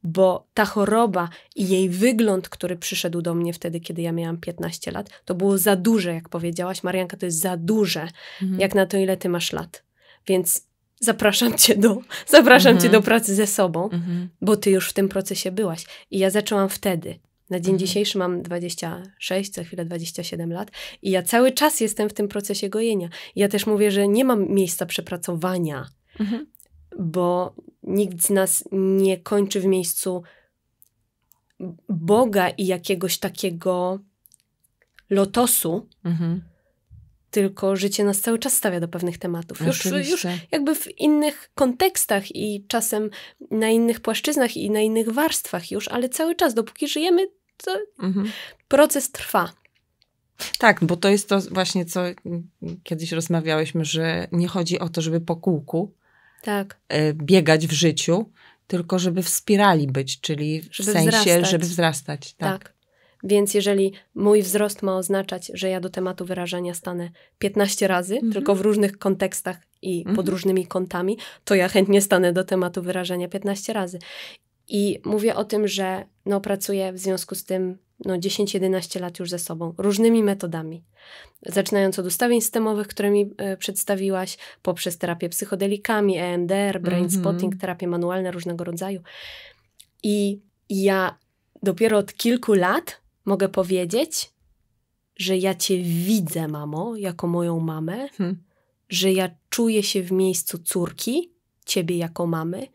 bo ta choroba i jej wygląd, który przyszedł do mnie wtedy, kiedy ja miałam 15 lat, to było za duże, jak powiedziałaś, Marianka, to jest za duże, mhm. jak na to, ile ty masz lat. Więc zapraszam cię do, zapraszam mhm. cię do pracy ze sobą, mhm. bo ty już w tym procesie byłaś. I ja zaczęłam wtedy. Na dzień mhm. dzisiejszy mam 26, za chwilę 27 lat i ja cały czas jestem w tym procesie gojenia. Ja też mówię, że nie mam miejsca przepracowania, mhm. bo nikt z nas nie kończy w miejscu Boga i jakiegoś takiego lotosu, mhm tylko życie nas cały czas stawia do pewnych tematów. Już, już, jakby w innych kontekstach i czasem na innych płaszczyznach i na innych warstwach już, ale cały czas, dopóki żyjemy, to mhm. proces trwa. Tak, bo to jest to właśnie, co kiedyś rozmawiałyśmy, że nie chodzi o to, żeby po kółku tak. E, biegać w życiu, tylko żeby w spirali być, czyli w żeby sensie, wzrastać. żeby wzrastać. tak. tak. Więc jeżeli mój wzrost ma oznaczać, że ja do tematu wyrażania stanę 15 razy, mhm. tylko w różnych kontekstach i mhm. pod różnymi kątami, to ja chętnie stanę do tematu wyrażenia 15 razy. I mówię o tym, że no, pracuję w związku z tym no, 10-11 lat już ze sobą, różnymi metodami. Zaczynając od ustawień systemowych, które mi y, e, przedstawiłaś, poprzez terapię psychodelikami, EMDR, brain mhm. spotting, terapię manualną terapie manualne różnego rodzaju. I ja dopiero od kilku lat mogę powiedzieć, że ja cię widzę, mamo, jako moją mamę, hmm. że ja czuję się w miejscu córki, ciebie jako mamy,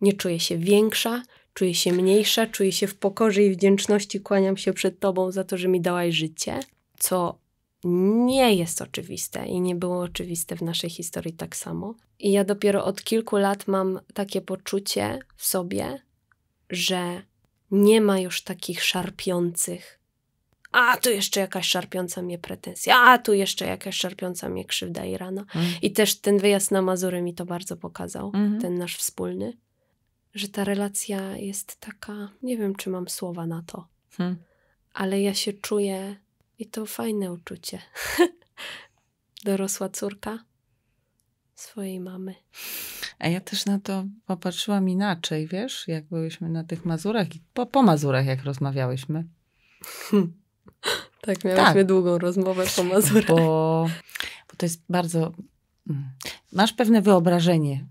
nie czuję się większa, czuję się mniejsza, czuję się w pokorze i wdzięczności, kłaniam się przed tobą za to, że mi dałaś życie, co nie jest oczywiste i nie było oczywiste w naszej historii tak samo. I ja dopiero od kilku lat mam takie poczucie w sobie, że nie ma już takich szarpiących a tu jeszcze jakaś szarpiąca mnie pretensja, a tu jeszcze jakaś szarpiąca mnie krzywda i rana. Mm. I też ten wyjazd na Mazury mi to bardzo pokazał, mhm. ten nasz wspólny, że ta relacja jest taka, nie wiem czy mam słowa na to, hmm. ale ja się czuję i to fajne uczucie. Dorosła córka swojej mamy. A ja też na to popatrzyłam inaczej, wiesz, jak byłyśmy na tych Mazurach i po, po Mazurach, jak rozmawiałyśmy. Hmm. Tak, miałyśmy tak. długą rozmowę po Mazurach. Bo, bo to jest bardzo... Mm, masz pewne wyobrażenie.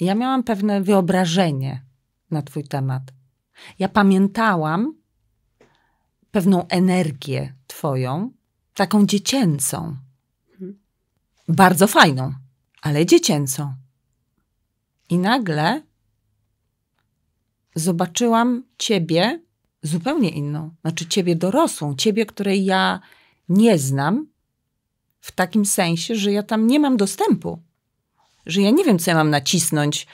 Ja miałam pewne wyobrażenie na twój temat. Ja pamiętałam pewną energię twoją, taką dziecięcą. Mhm. Bardzo fajną, ale dziecięcą. I nagle zobaczyłam ciebie zupełnie inną. Znaczy ciebie dorosłą, ciebie, której ja nie znam, w takim sensie, że ja tam nie mam dostępu. Że ja nie wiem, co ja mam nacisnąć,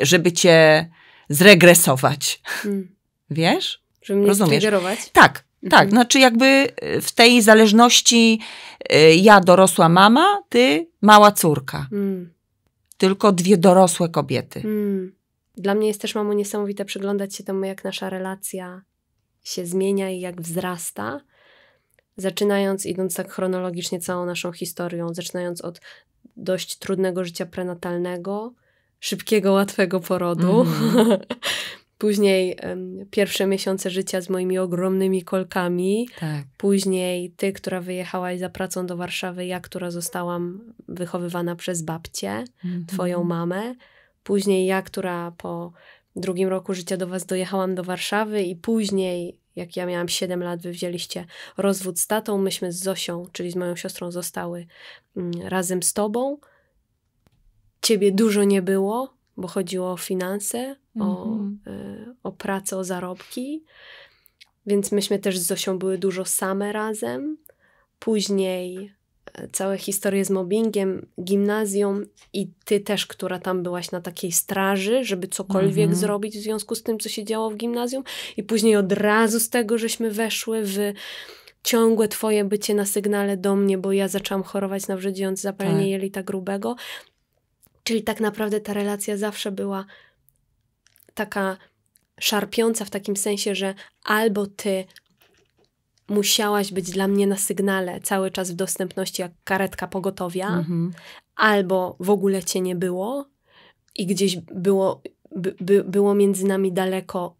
żeby cię zregresować. Hmm. Wiesz? Żeby mnie Rozumiesz? Tak, tak. Mhm. Znaczy jakby e, w tej zależności y, ja dorosła mama, ty mała córka. Hmm. Tylko dwie dorosłe kobiety. Hmm. Dla mnie jest też, mamo, niesamowite przyglądać się temu, jak nasza relacja się zmienia i jak wzrasta, zaczynając, idąc tak chronologicznie całą naszą historią, zaczynając od dość trudnego życia prenatalnego, szybkiego, łatwego porodu. Mm. Później um, pierwsze miesiące życia z moimi ogromnymi kolkami. Tak. Później ty, która wyjechałaś za pracą do Warszawy, ja, która zostałam wychowywana przez babcię, mm -hmm. twoją mhm. mamę. Później ja, która po drugim roku życia do Was dojechałam do Warszawy i później, jak ja miałam 7 lat, Wy wzięliście rozwód z tatą. Myśmy z Zosią, czyli z moją siostrą, zostały mm, razem z Tobą. Ciebie dużo nie było, bo chodziło o finanse, mm -hmm. o, mhm. e, o pracę, o zarobki. Więc myśmy też z Zosią były dużo same razem. Później całe historie z mobbingiem, gimnazjum i ty też, która tam byłaś na takiej straży, żeby cokolwiek mhm. zrobić w związku z tym, co się działo w gimnazjum, i później od razu z tego, żeśmy weszły w ciągłe twoje bycie na sygnale do mnie, bo ja zaczęłam chorować na wrzodziejące zapalenie tak. jelita grubego. Czyli tak naprawdę ta relacja zawsze była taka szarpiąca w takim sensie, że albo ty musiałaś być dla mnie na sygnale cały czas w dostępności jak karetka pogotowia, mhm. albo w ogóle cię nie było i gdzieś było, by, by, było między nami daleko,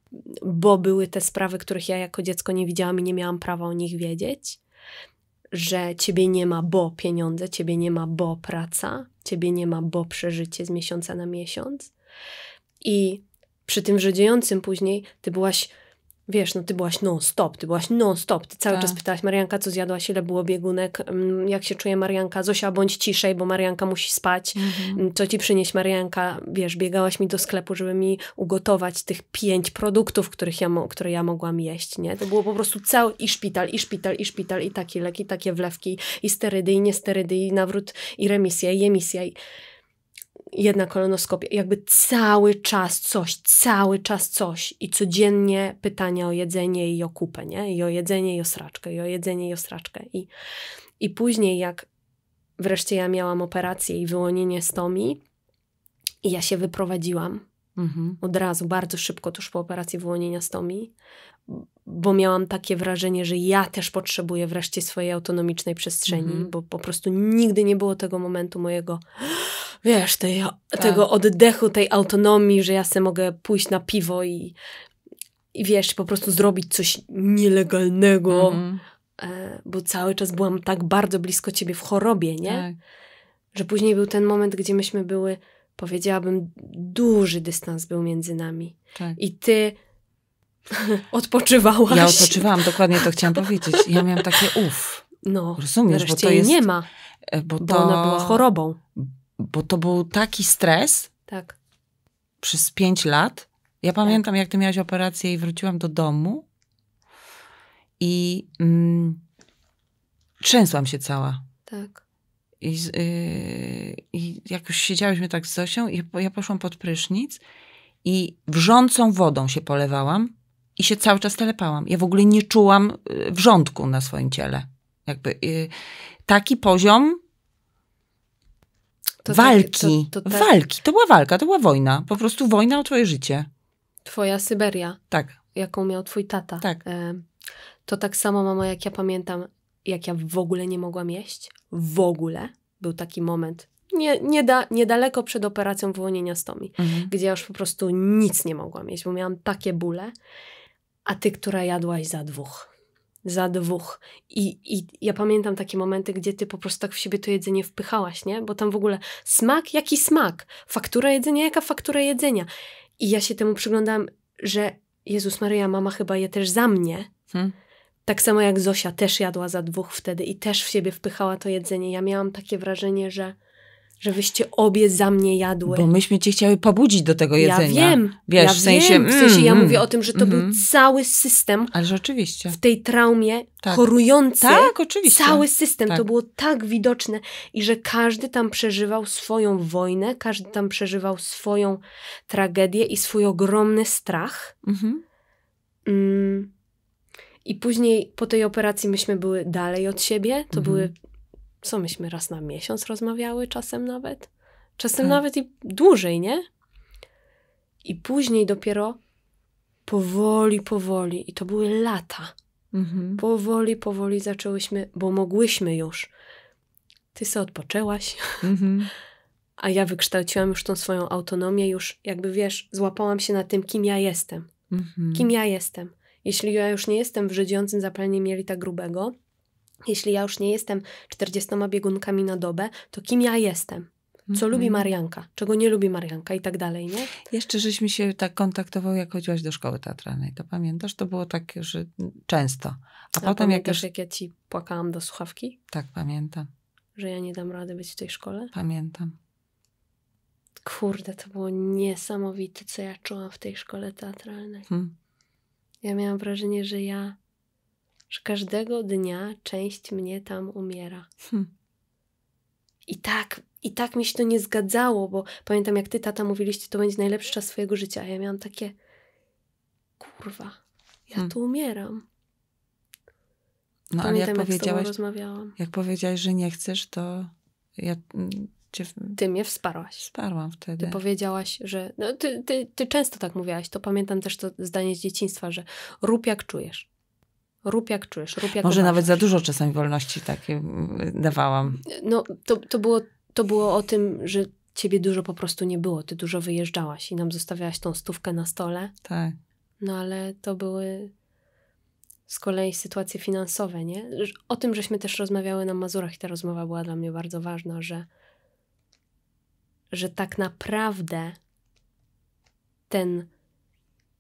bo były te sprawy, których ja jako dziecko nie widziałam i nie miałam prawa o nich wiedzieć. Że ciebie nie ma, bo pieniądze, ciebie nie ma, bo praca, ciebie nie ma, bo przeżycie z miesiąca na miesiąc. I przy tym, że dziejącym później, ty byłaś Wiesz, no ty byłaś non-stop, ty byłaś non-stop, ty cały tak. czas pytałaś Marianka, co zjadłaś, ile było biegunek, mm, jak się czuje Marianka, Zosia, bądź ciszej, bo Marianka musi spać, mhm. co ci przynieść Marianka, wiesz, biegałaś mi do sklepu, żeby mi ugotować tych pięć produktów, których ja, które ja mogłam jeść, nie? To było po prostu cały i szpital, i szpital, i szpital, i taki leki, takie wlewki, i sterydy, i niesterydy, i nawrót, i remisja, i emisja, i jedna kolonoskopia, jakby cały czas coś, cały czas coś i codziennie pytania o jedzenie i o kupę, nie? I o jedzenie i o sraczkę, i o jedzenie i o sraczkę. I, i później jak wreszcie ja miałam operację i wyłonienie stomi i ja się wyprowadziłam mhm. od razu, bardzo szybko, tuż po operacji wyłonienia stomi, bo miałam takie wrażenie, że ja też potrzebuję wreszcie swojej autonomicznej przestrzeni, mm. bo po prostu nigdy nie było tego momentu mojego, wiesz, tej, tak. tego oddechu, tej autonomii, że ja sobie mogę pójść na piwo i, i wiesz, po prostu zrobić coś nielegalnego, mm. bo cały czas byłam tak bardzo blisko ciebie w chorobie, nie? Tak. Że później był ten moment, gdzie myśmy były, powiedziałabym, duży dystans był między nami. Tak. I ty Odpoczywałaś. Ja odpoczywałam, dokładnie to chciałam powiedzieć. Ja miałam takie uff. No, rozumiesz, bo to jest, nie ma, bo, to, bo ona była chorobą. Bo to był taki stres. Tak. Przez pięć lat. Ja tak. pamiętam, tak. jak ty miałaś operację i wróciłam do domu i mm, trzęsłam się cała. Tak. I, y, i jak już siedziałyśmy tak z Zosią, ja poszłam pod prysznic i wrzącą wodą się polewałam i się cały czas telepałam. Ja w ogóle nie czułam y, wrzątku na swoim ciele. Jakby yy, taki poziom to walki. Tak, to, to tak. Walki. To była walka, to była wojna. Po prostu wojna o twoje życie. Twoja Syberia. Tak. Jaką miał twój tata. Tak. E, to tak samo, mama, jak ja pamiętam, jak ja w ogóle nie mogłam jeść. W ogóle. Był taki moment, nie, nie da, niedaleko przed operacją wyłonienia stomi, mhm. gdzie ja już po prostu nic nie mogłam jeść, bo miałam takie bóle a ty, która jadłaś za dwóch. Za dwóch. I, I ja pamiętam takie momenty, gdzie ty po prostu tak w siebie to jedzenie wpychałaś, nie? Bo tam w ogóle smak, jaki smak? Faktura jedzenia, jaka faktura jedzenia? I ja się temu przyglądałam, że Jezus Maryja, mama chyba je też za mnie. Hmm. Tak samo jak Zosia też jadła za dwóch wtedy i też w siebie wpychała to jedzenie. Ja miałam takie wrażenie, że żebyście obie za mnie jadły. Bo myśmy cię chciały pobudzić do tego jedzenia. Ja wiem. Wiesz, ja w sensie... Wiem. W sensie ja mm, mówię o tym, że to mm, był mm-hmm. cały system. Ale rzeczywiście. W tej traumie tak. chorujący. Tak, oczywiście. Cały system. Tak. To było tak widoczne i że każdy tam przeżywał swoją wojnę, każdy tam przeżywał swoją tragedię i swój ogromny strach. Mhm. Mm. I później po tej operacji myśmy były dalej od siebie. To mm-hmm. były co myśmy raz na miesiąc rozmawiały czasem nawet. Czasem tak. nawet i dłużej, nie? I później dopiero powoli, powoli, i to były lata. Mhm. Powoli, powoli zaczęłyśmy, bo mogłyśmy już. Ty se odpoczęłaś, mhm. a ja wykształciłam już tą swoją autonomię, już jakby wiesz, złapałam się na tym, kim ja jestem. Mhm. Kim ja jestem. Jeśli ja już nie jestem w żydziącym zapalnie mieli tak grubego, jeśli ja już nie jestem 40 biegunkami na dobę, to kim ja jestem? Co mm -hmm. lubi mhm. Marianka, czego nie lubi Marianka i tak dalej, nie? Jeszcze żeśmy się tak kontaktowały, jak chodziłaś do szkoły teatralnej, to pamiętasz? To było tak, że często. A, A potem jak już... jak ja ci płakałam do słuchawki? Tak, pamiętam. Że ja nie dam rady być w tej szkole? Pamiętam. Kurde, to było niesamowite, co ja czułam w tej szkole teatralnej. Hmm. Ja miałam wrażenie, że ja że każdego dnia część mnie tam umiera. Hmm. I tak, i tak mi się to nie zgadzało, bo pamiętam jak ty, tata, mówiliście, to będzie najlepszy czas swojego życia, a ja miałam takie kurwa, ja hmm. tu umieram. No pamiętam, ale jak, jak powiedziałaś, rozmawiałam. jak powiedziałaś, że nie chcesz, to ja mm, cię... Ty mnie wsparłaś. Wsparłam wtedy. Ty powiedziałaś, że... No, ty, ty, ty często tak mówiłaś, to pamiętam też to zdanie z dzieciństwa, że rób jak czujesz. Rób jak czujesz, rób jak Może uważasz. nawet za dużo czasami wolności takie mm, dawałam. No, to, to, było, to było o tym, że ciebie dużo po prostu nie było. Ty dużo wyjeżdżałaś i nam zostawiałaś tą stówkę na stole. Tak. No ale to były z kolei sytuacje finansowe, nie? O tym, żeśmy też rozmawiały na Mazurach i ta rozmowa była dla mnie bardzo ważna, że, że tak naprawdę ten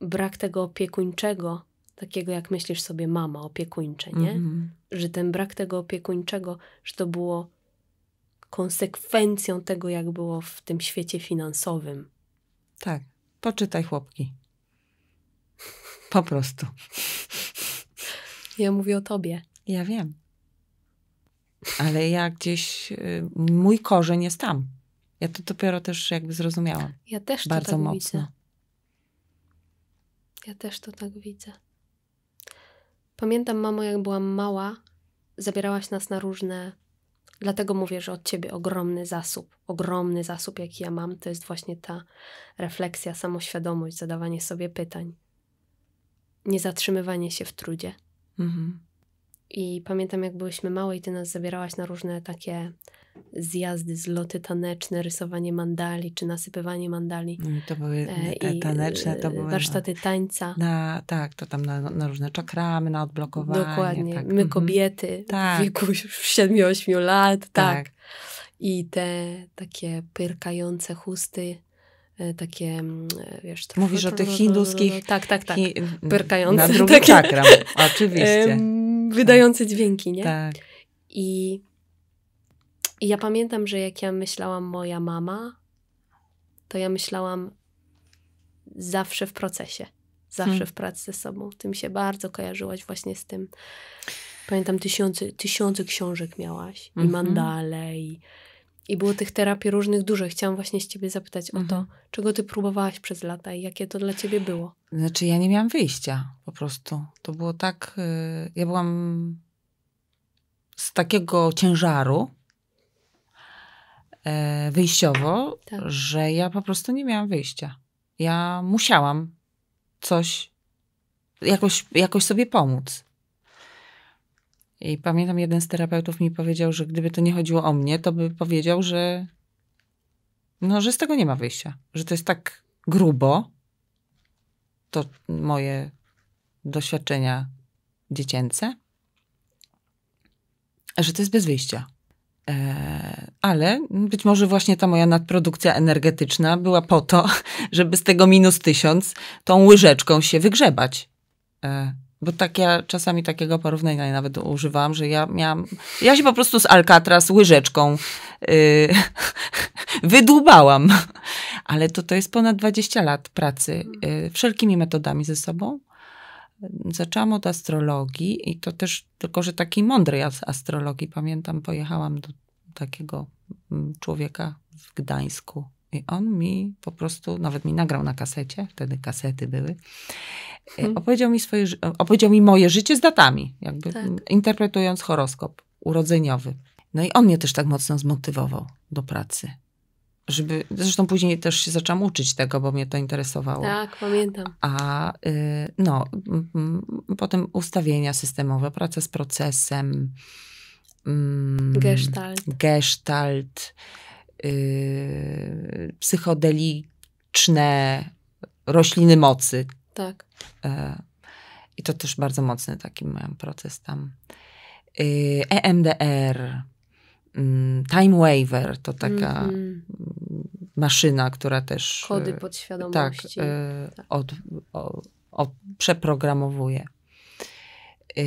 brak tego opiekuńczego takiego, jak myślisz sobie, mama, opiekuńcze, nie? Mm -hmm. Że ten brak tego opiekuńczego, że to było konsekwencją tego, jak było w tym świecie finansowym. Tak. Poczytaj chłopki. Po prostu. Ja mówię o tobie. Ja wiem. Ale ja gdzieś, y, mój korzeń jest tam. Ja to dopiero też jakby zrozumiałam. Ja też Bardzo to tak mocno. Widzę. Ja też to tak widzę. Pamiętam, mamo, jak byłam mała, zabierałaś nas na różne. Dlatego mówię, że od ciebie ogromny zasób, ogromny zasób, jaki ja mam, to jest właśnie ta refleksja, samoświadomość, zadawanie sobie pytań, niezatrzymywanie się w trudzie. Mhm. I pamiętam, jak byłyśmy małe i ty nas zabierałaś na różne takie zjazdy, zloty taneczne, rysowanie mandali czy nasypywanie mandali. No to były e, te taneczne, to e, były warsztaty na, tańca. Na, tak, to tam na, na, różne czakramy, na odblokowanie. Dokładnie. Tak. My mhm. kobiety tak. w wieku 7-8 lat, tak. tak. I te takie pyrkające chusty, e, takie, mm, wiesz... Trochę, Mówisz o tych hinduskich... Tak, tak, tak. Hi pyrkające. Na drugi takie, czakram, oczywiście. Wydające dźwięki, nie? Tak. I i ja pamiętam, że jak ja myślałam moja mama, to ja myślałam zawsze w procesie, zawsze hmm. w pracy ze sobą. Tym się bardzo kojarzyłaś właśnie z tym. Pamiętam, tysiące, tysiące książek miałaś mm -hmm. i mhm. mandale i, i było tych terapii różnych dużo. Chciałam właśnie z ciebie zapytać mm -hmm. o to, mhm. czego ty próbowałaś przez lata i jakie to dla ciebie było? Znaczy ja nie miałam wyjścia po prostu. To było tak, yy, ja byłam z takiego ciężaru, E, wyjściowo, tak. że ja po prostu nie miałam wyjścia. Ja musiałam coś, jakoś, jakoś sobie pomóc. I pamiętam, jeden z terapeutów mi powiedział, że gdyby to nie chodziło o mnie, to by powiedział, że no, że z tego nie ma wyjścia. Że to jest tak grubo, to moje doświadczenia dziecięce, że to jest bez wyjścia. E, ale być może właśnie ta moja nadprodukcja energetyczna była po to, żeby z tego minus tysiąc tą łyżeczką się wygrzebać. E, bo tak ja czasami takiego porównania nawet używałam, że ja miałam. Ja się po prostu z Alcatraz łyżeczką yy, wydłubałam. Ale to, to jest ponad 20 lat pracy yy, wszelkimi metodami ze sobą zaczęłam od astrologii i to też, tylko że takiej mądrej astrologii. Pamiętam, pojechałam do takiego mm, człowieka w Gdańsku i on mi po prostu, nawet mi nagrał na kasecie, wtedy kasety były, hmm. opowiedział, mi swoje, opowiedział mi moje życie z datami, jakby tak. interpretując horoskop urodzeniowy. No i on mnie też tak mocno zmotywował do pracy żeby, zresztą później też się zaczęłam uczyć tego, bo mnie to interesowało. Tak, pamiętam. A y, no, potem ustawienia systemowe, praca z procesem. Mm, gestalt. Gestalt, y, psychodeliczne rośliny mocy. Tak. E, I to też bardzo mocny taki miałam proces tam. Y, EMDR, mm, time waiver, to taka mm -hmm maszyna, która też. Kody e, podświadomości. Tak, e, tak. Od, o, o, przeprogramowuje. E,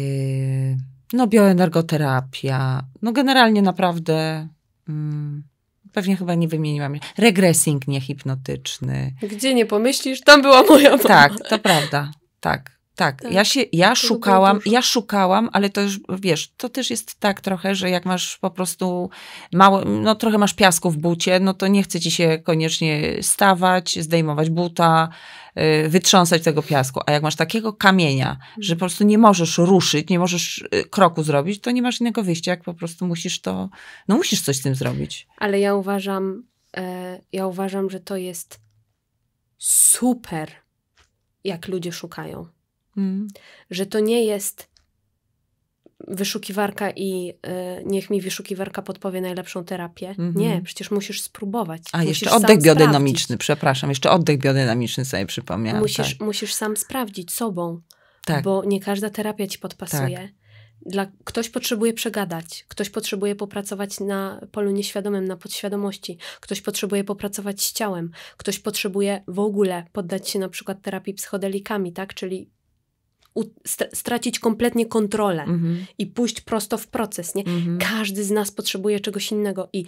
no, bioenergoterapia. No, generalnie naprawdę. Mm, pewnie chyba nie wymieniłam. Regressing niehipnotyczny. Gdzie nie pomyślisz, tam była moja mama. Tak, to prawda. Tak. Tak, tak, ja się, tak, ja szukałam, ja szukałam, ale to już, wiesz, to też jest tak trochę, że jak masz po prostu mało, no trochę masz piasku w bucie, no to nie chce ci się koniecznie stawać, zdejmować buta, y, wytrząsać tego piasku, a jak masz takiego kamienia, mm. że po prostu nie możesz ruszyć, nie możesz y, kroku zrobić, to nie masz innego wyjścia, jak po prostu musisz to, no musisz coś z tym zrobić. Ale ja uważam, e, ja uważam, że to jest super, jak ludzie szukają Mm. Że to nie jest wyszukiwarka i y, niech mi wyszukiwarka podpowie najlepszą terapię. Mm -hmm. Nie, przecież musisz spróbować. A musisz jeszcze oddech biodynamiczny, sprawdzić. przepraszam, jeszcze oddech biodynamiczny sobie przypomniałam. Musisz, tak. musisz sam sprawdzić sobą, tak. bo nie każda terapia ci podpasuje. Tak. Dla, ktoś potrzebuje przegadać, ktoś potrzebuje popracować na polu nieświadomym, na podświadomości, ktoś potrzebuje popracować z ciałem, ktoś potrzebuje w ogóle poddać się na przykład terapii psychodelikami, tak? Czyli stracić kompletnie kontrolę mhm. i pójść prosto w proces. Nie? Mhm. Każdy z nas potrzebuje czegoś innego. I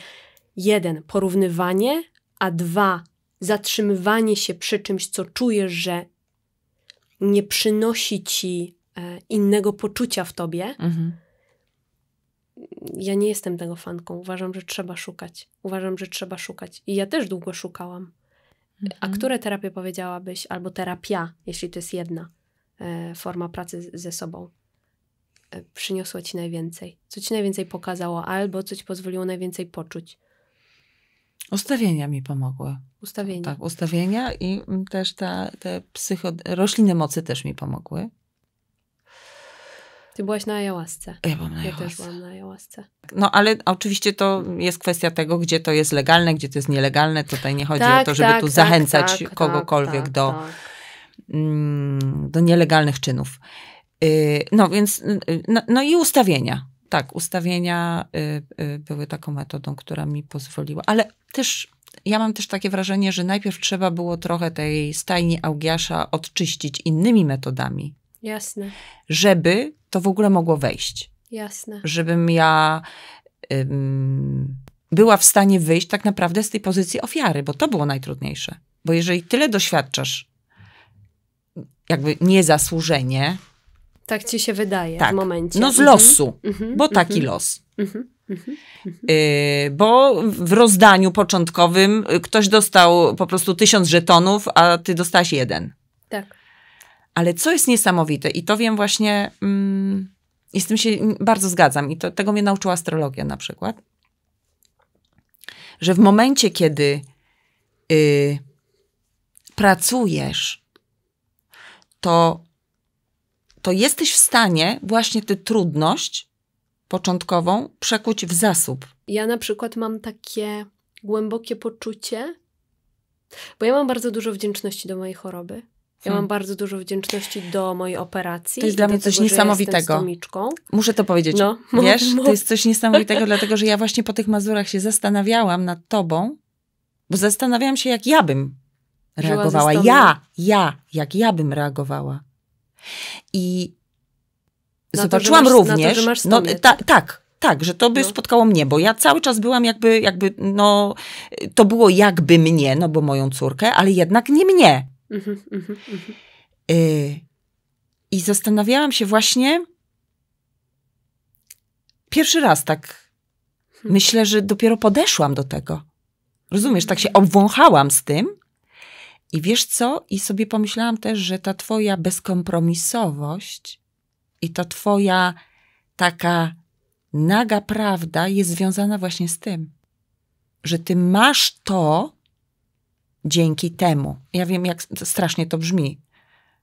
jeden, porównywanie, a dwa, zatrzymywanie się przy czymś, co czujesz, że nie przynosi ci e, innego poczucia w tobie. Mhm. Ja nie jestem tego fanką. Uważam, że trzeba szukać. Uważam, że trzeba szukać. I ja też długo szukałam. A które terapie powiedziałabyś, albo terapia, jeśli to jest jedna? E, forma pracy ze sobą e, przyniosła ci najwięcej? Co ci najwięcej pokazało, albo co ci pozwoliło najwięcej poczuć? Ustawienia mi pomogły. Ustawienia. Tak, ustawienia i też ta, te psycho... rośliny mocy też mi pomogły. Ty byłaś na ayahuasce. Ja byłam na ayahuasce. Ja też byłam na ayahuasce. No ale oczywiście to jest kwestia tego, gdzie to jest legalne, gdzie to jest nielegalne. Tutaj nie chodzi tak, o to, żeby tak, tu tak, zachęcać tak, tak, kogokolwiek tak, do Mm, do nielegalnych czynów. Y, no więc, y, y, no, no, i ustawienia. Tak, ustawienia były taką metodą, która mi pozwoliła, ale też ja mam też takie wrażenie, że najpierw trzeba było trochę tej stajni Augiasza odczyścić innymi metodami. Jasne. Żeby to w ogóle mogło wejść. Jasne. Żebym ja ym, była w stanie wyjść tak naprawdę z tej pozycji ofiary, bo to było najtrudniejsze. Bo jeżeli tyle doświadczasz jakby niezasłużenie. Tak ci się wydaje tak. w momencie. No z mhm. losu, mhm. bo taki mhm. los. Mhm. Yy, bo w rozdaniu początkowym y, ktoś dostał po prostu tysiąc żetonów, a ty dostałaś jeden. Tak. Ale co jest niesamowite, i to wiem właśnie, mm, i z tym się bardzo zgadzam, i to, tego mnie nauczyła astrologia na przykład, że w momencie, kiedy yy, pracujesz to, to jesteś w stanie właśnie tę trudność początkową przekuć w zasób. Ja na przykład mam takie głębokie poczucie, bo ja mam bardzo dużo wdzięczności do mojej choroby. Ja hmm. mam bardzo dużo wdzięczności do mojej operacji. To jest dla mnie coś tego, niesamowitego. Muszę to powiedzieć. No, Wiesz, to jest coś niesamowitego, dlatego że ja właśnie po tych Mazurach się zastanawiałam nad tobą, bo zastanawiałam się, jak ja bym reagowała. Ja, ja, jak ja bym reagowała. I na zobaczyłam to, również. To, no, ta, tak, tak, że to by no. spotkało mnie, bo ja cały czas byłam jakby, jakby, no, to było jakby mnie, no bo moją córkę, ale jednak nie mnie. Mhm, mhm, mhm. Y- I zastanawiałam się właśnie, pierwszy raz tak, hmm. myślę, że dopiero podeszłam do tego. Rozumiesz, tak się obwąchałam z tym i wiesz co? I sobie pomyślałam też, że ta twoja bezkompromisowość i ta twoja taka naga prawda jest związana właśnie z tym, że ty masz to dzięki temu. Ja wiem, jak strasznie to brzmi,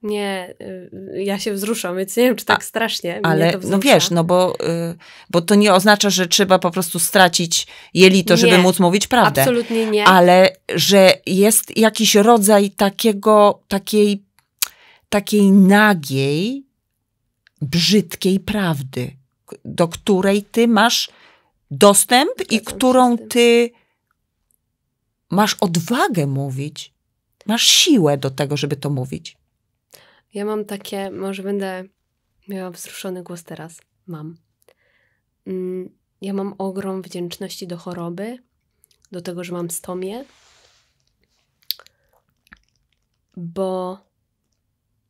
nie, y, y, ja się wzruszam, więc nie wiem, czy tak A, strasznie. Ale no wiesz, no bo, y, bo to nie oznacza, że trzeba po prostu stracić jelito, nie, żeby móc mówić prawdę. Absolutnie nie. Ale że jest jakiś rodzaj takiego, takiej, takiej nagiej, brzydkiej prawdy, do której ty masz dostęp Zgadzam i którą ty masz odwagę mówić. Masz siłę do tego, żeby to mówić. Ja mam takie, może będę miała wzruszony głos teraz. Mam. Mm, ja mam ogrom wdzięczności do choroby, do tego, że mam stomię, bo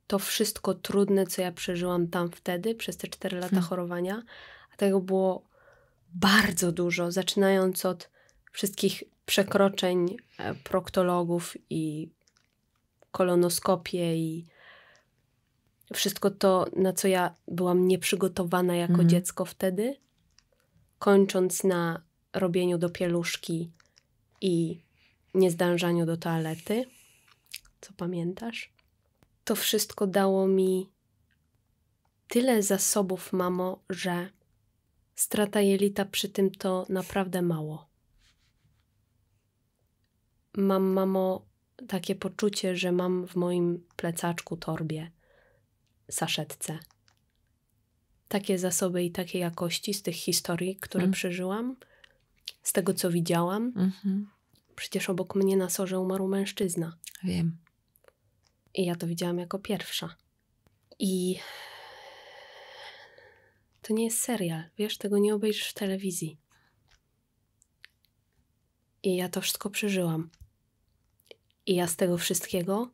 to wszystko trudne, co ja przeżyłam tam wtedy, przez te 4 lata hmm. chorowania, a tego było bardzo dużo, zaczynając od wszystkich przekroczeń e, proktologów i kolonoskopie i wszystko to, na co ja byłam nieprzygotowana jako mhm. dziecko wtedy, kończąc na robieniu do pieluszki i niezdążaniu do toalety, co pamiętasz, to wszystko dało mi tyle zasobów, mamo, że strata jelita przy tym to naprawdę mało. Mam, mamo, takie poczucie, że mam w moim plecaczku torbie saszetce. Takie zasoby i takie jakości z tych historii, które mm. przeżyłam, z tego co widziałam. Mm -hmm. Przecież obok mnie na sorze umarł mężczyzna. Wiem. I ja to widziałam jako pierwsza. I to nie jest serial, wiesz, tego nie obejrzysz w telewizji. I ja to wszystko przeżyłam. I ja z tego wszystkiego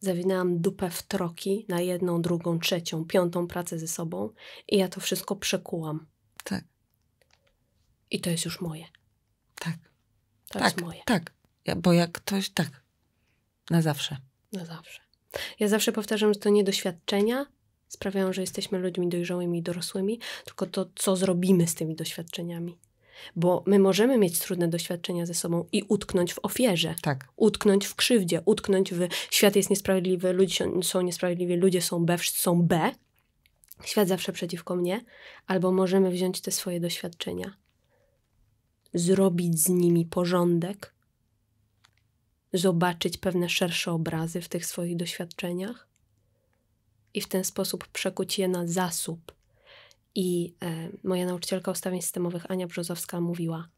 Zawinęłam dupę w troki na jedną, drugą, trzecią, piątą pracę ze sobą i ja to wszystko przekułam. Tak. I to jest już moje. Tak. To tak, jest moje. Tak. Ja, bo jak ktoś, tak. Na zawsze. Na zawsze. Ja zawsze powtarzam, że to nie doświadczenia sprawiają, że jesteśmy ludźmi dojrzałymi i dorosłymi, tylko to, co zrobimy z tymi doświadczeniami bo my możemy mieć trudne doświadczenia ze sobą i utknąć w ofierze, tak. utknąć w krzywdzie, utknąć w świat jest niesprawiedliwy, ludzie są niesprawiedliwi, ludzie są B, są B, świat zawsze przeciwko mnie, albo możemy wziąć te swoje doświadczenia, zrobić z nimi porządek, zobaczyć pewne szersze obrazy w tych swoich doświadczeniach i w ten sposób przekuć je na zasób i e, moja nauczycielka ustawień systemowych Ania Brzozowska mówiła: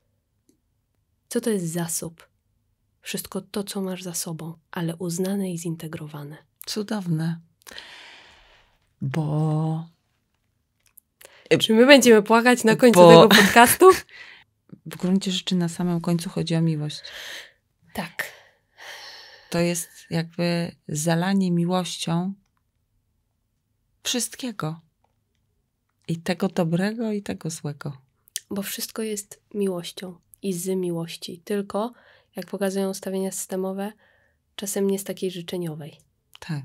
Co to jest zasób? Wszystko to, co masz za sobą, ale uznane i zintegrowane. Cudowne. Bo. E, czy my będziemy płakać na końcu Bo... tego podcastu? W gruncie rzeczy na samym końcu chodzi o miłość. Tak. To jest jakby zalanie miłością wszystkiego i tego dobrego, i tego złego. Bo wszystko jest miłością i z miłości. Tylko, jak pokazują ustawienia systemowe, czasem nie z takiej życzeniowej. Tak.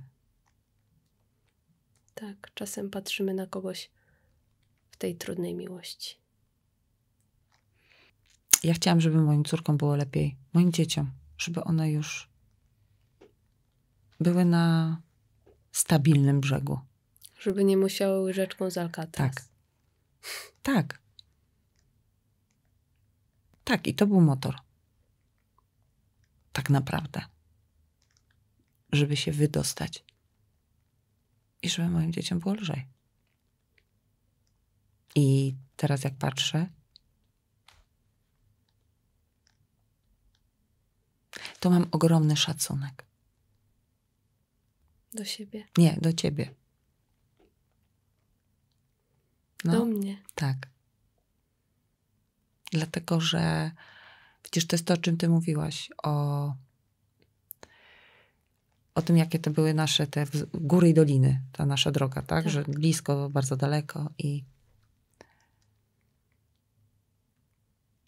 Tak, czasem patrzymy na kogoś w tej trudnej miłości. Ja chciałam, żeby moim córkom było lepiej, moim dzieciom, żeby one już były na stabilnym brzegu. Żeby nie musiały łyżeczką z Alcatraz. Tak. Tak. Tak, i to był motor. Tak naprawdę. Żeby się wydostać. I żeby moim dzieciom było lżej. I teraz jak patrzę, to mam ogromny szacunek. Do siebie? Nie, do ciebie. No, do mnie. Tak. Dlatego, że przecież to jest to, o czym ty mówiłaś, o, o tym, jakie to były nasze te góry i doliny, ta nasza droga, tak? tak. Że blisko, bardzo daleko i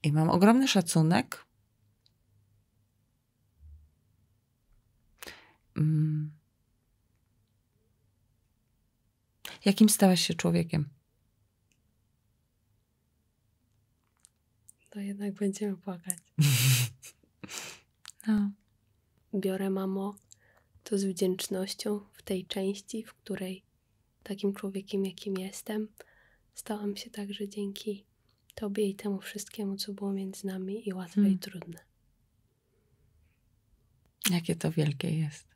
I mam ogromny szacunek. Mm. Jakim stałaś się człowiekiem? to jednak będziemy płakać. No. Biorę mamo to z wdzięcznością w tej części, w której takim człowiekiem, jakim jestem, stałam się także dzięki Tobie i temu wszystkiemu, co było między nami i łatwe hmm. i trudne. Jakie to wielkie jest.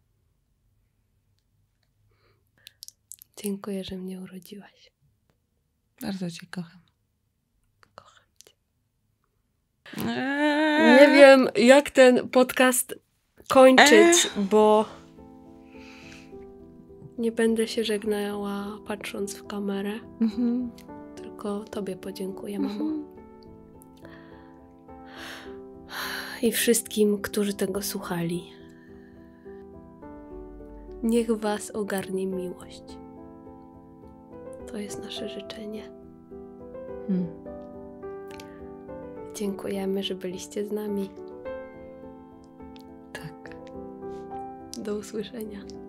Dziękuję, że mnie urodziłaś. Bardzo Cię kocham. Nie eee. wiem, jak ten podcast kończyć, eee. bo nie będę się żegnała patrząc w kamerę. Mhm. Tylko Tobie podziękuję, mamo. Mhm. I wszystkim, którzy tego słuchali. Niech Was ogarnie miłość. To jest nasze życzenie. Hmm. Dziękujemy, że byliście z nami. Tak. Do usłyszenia.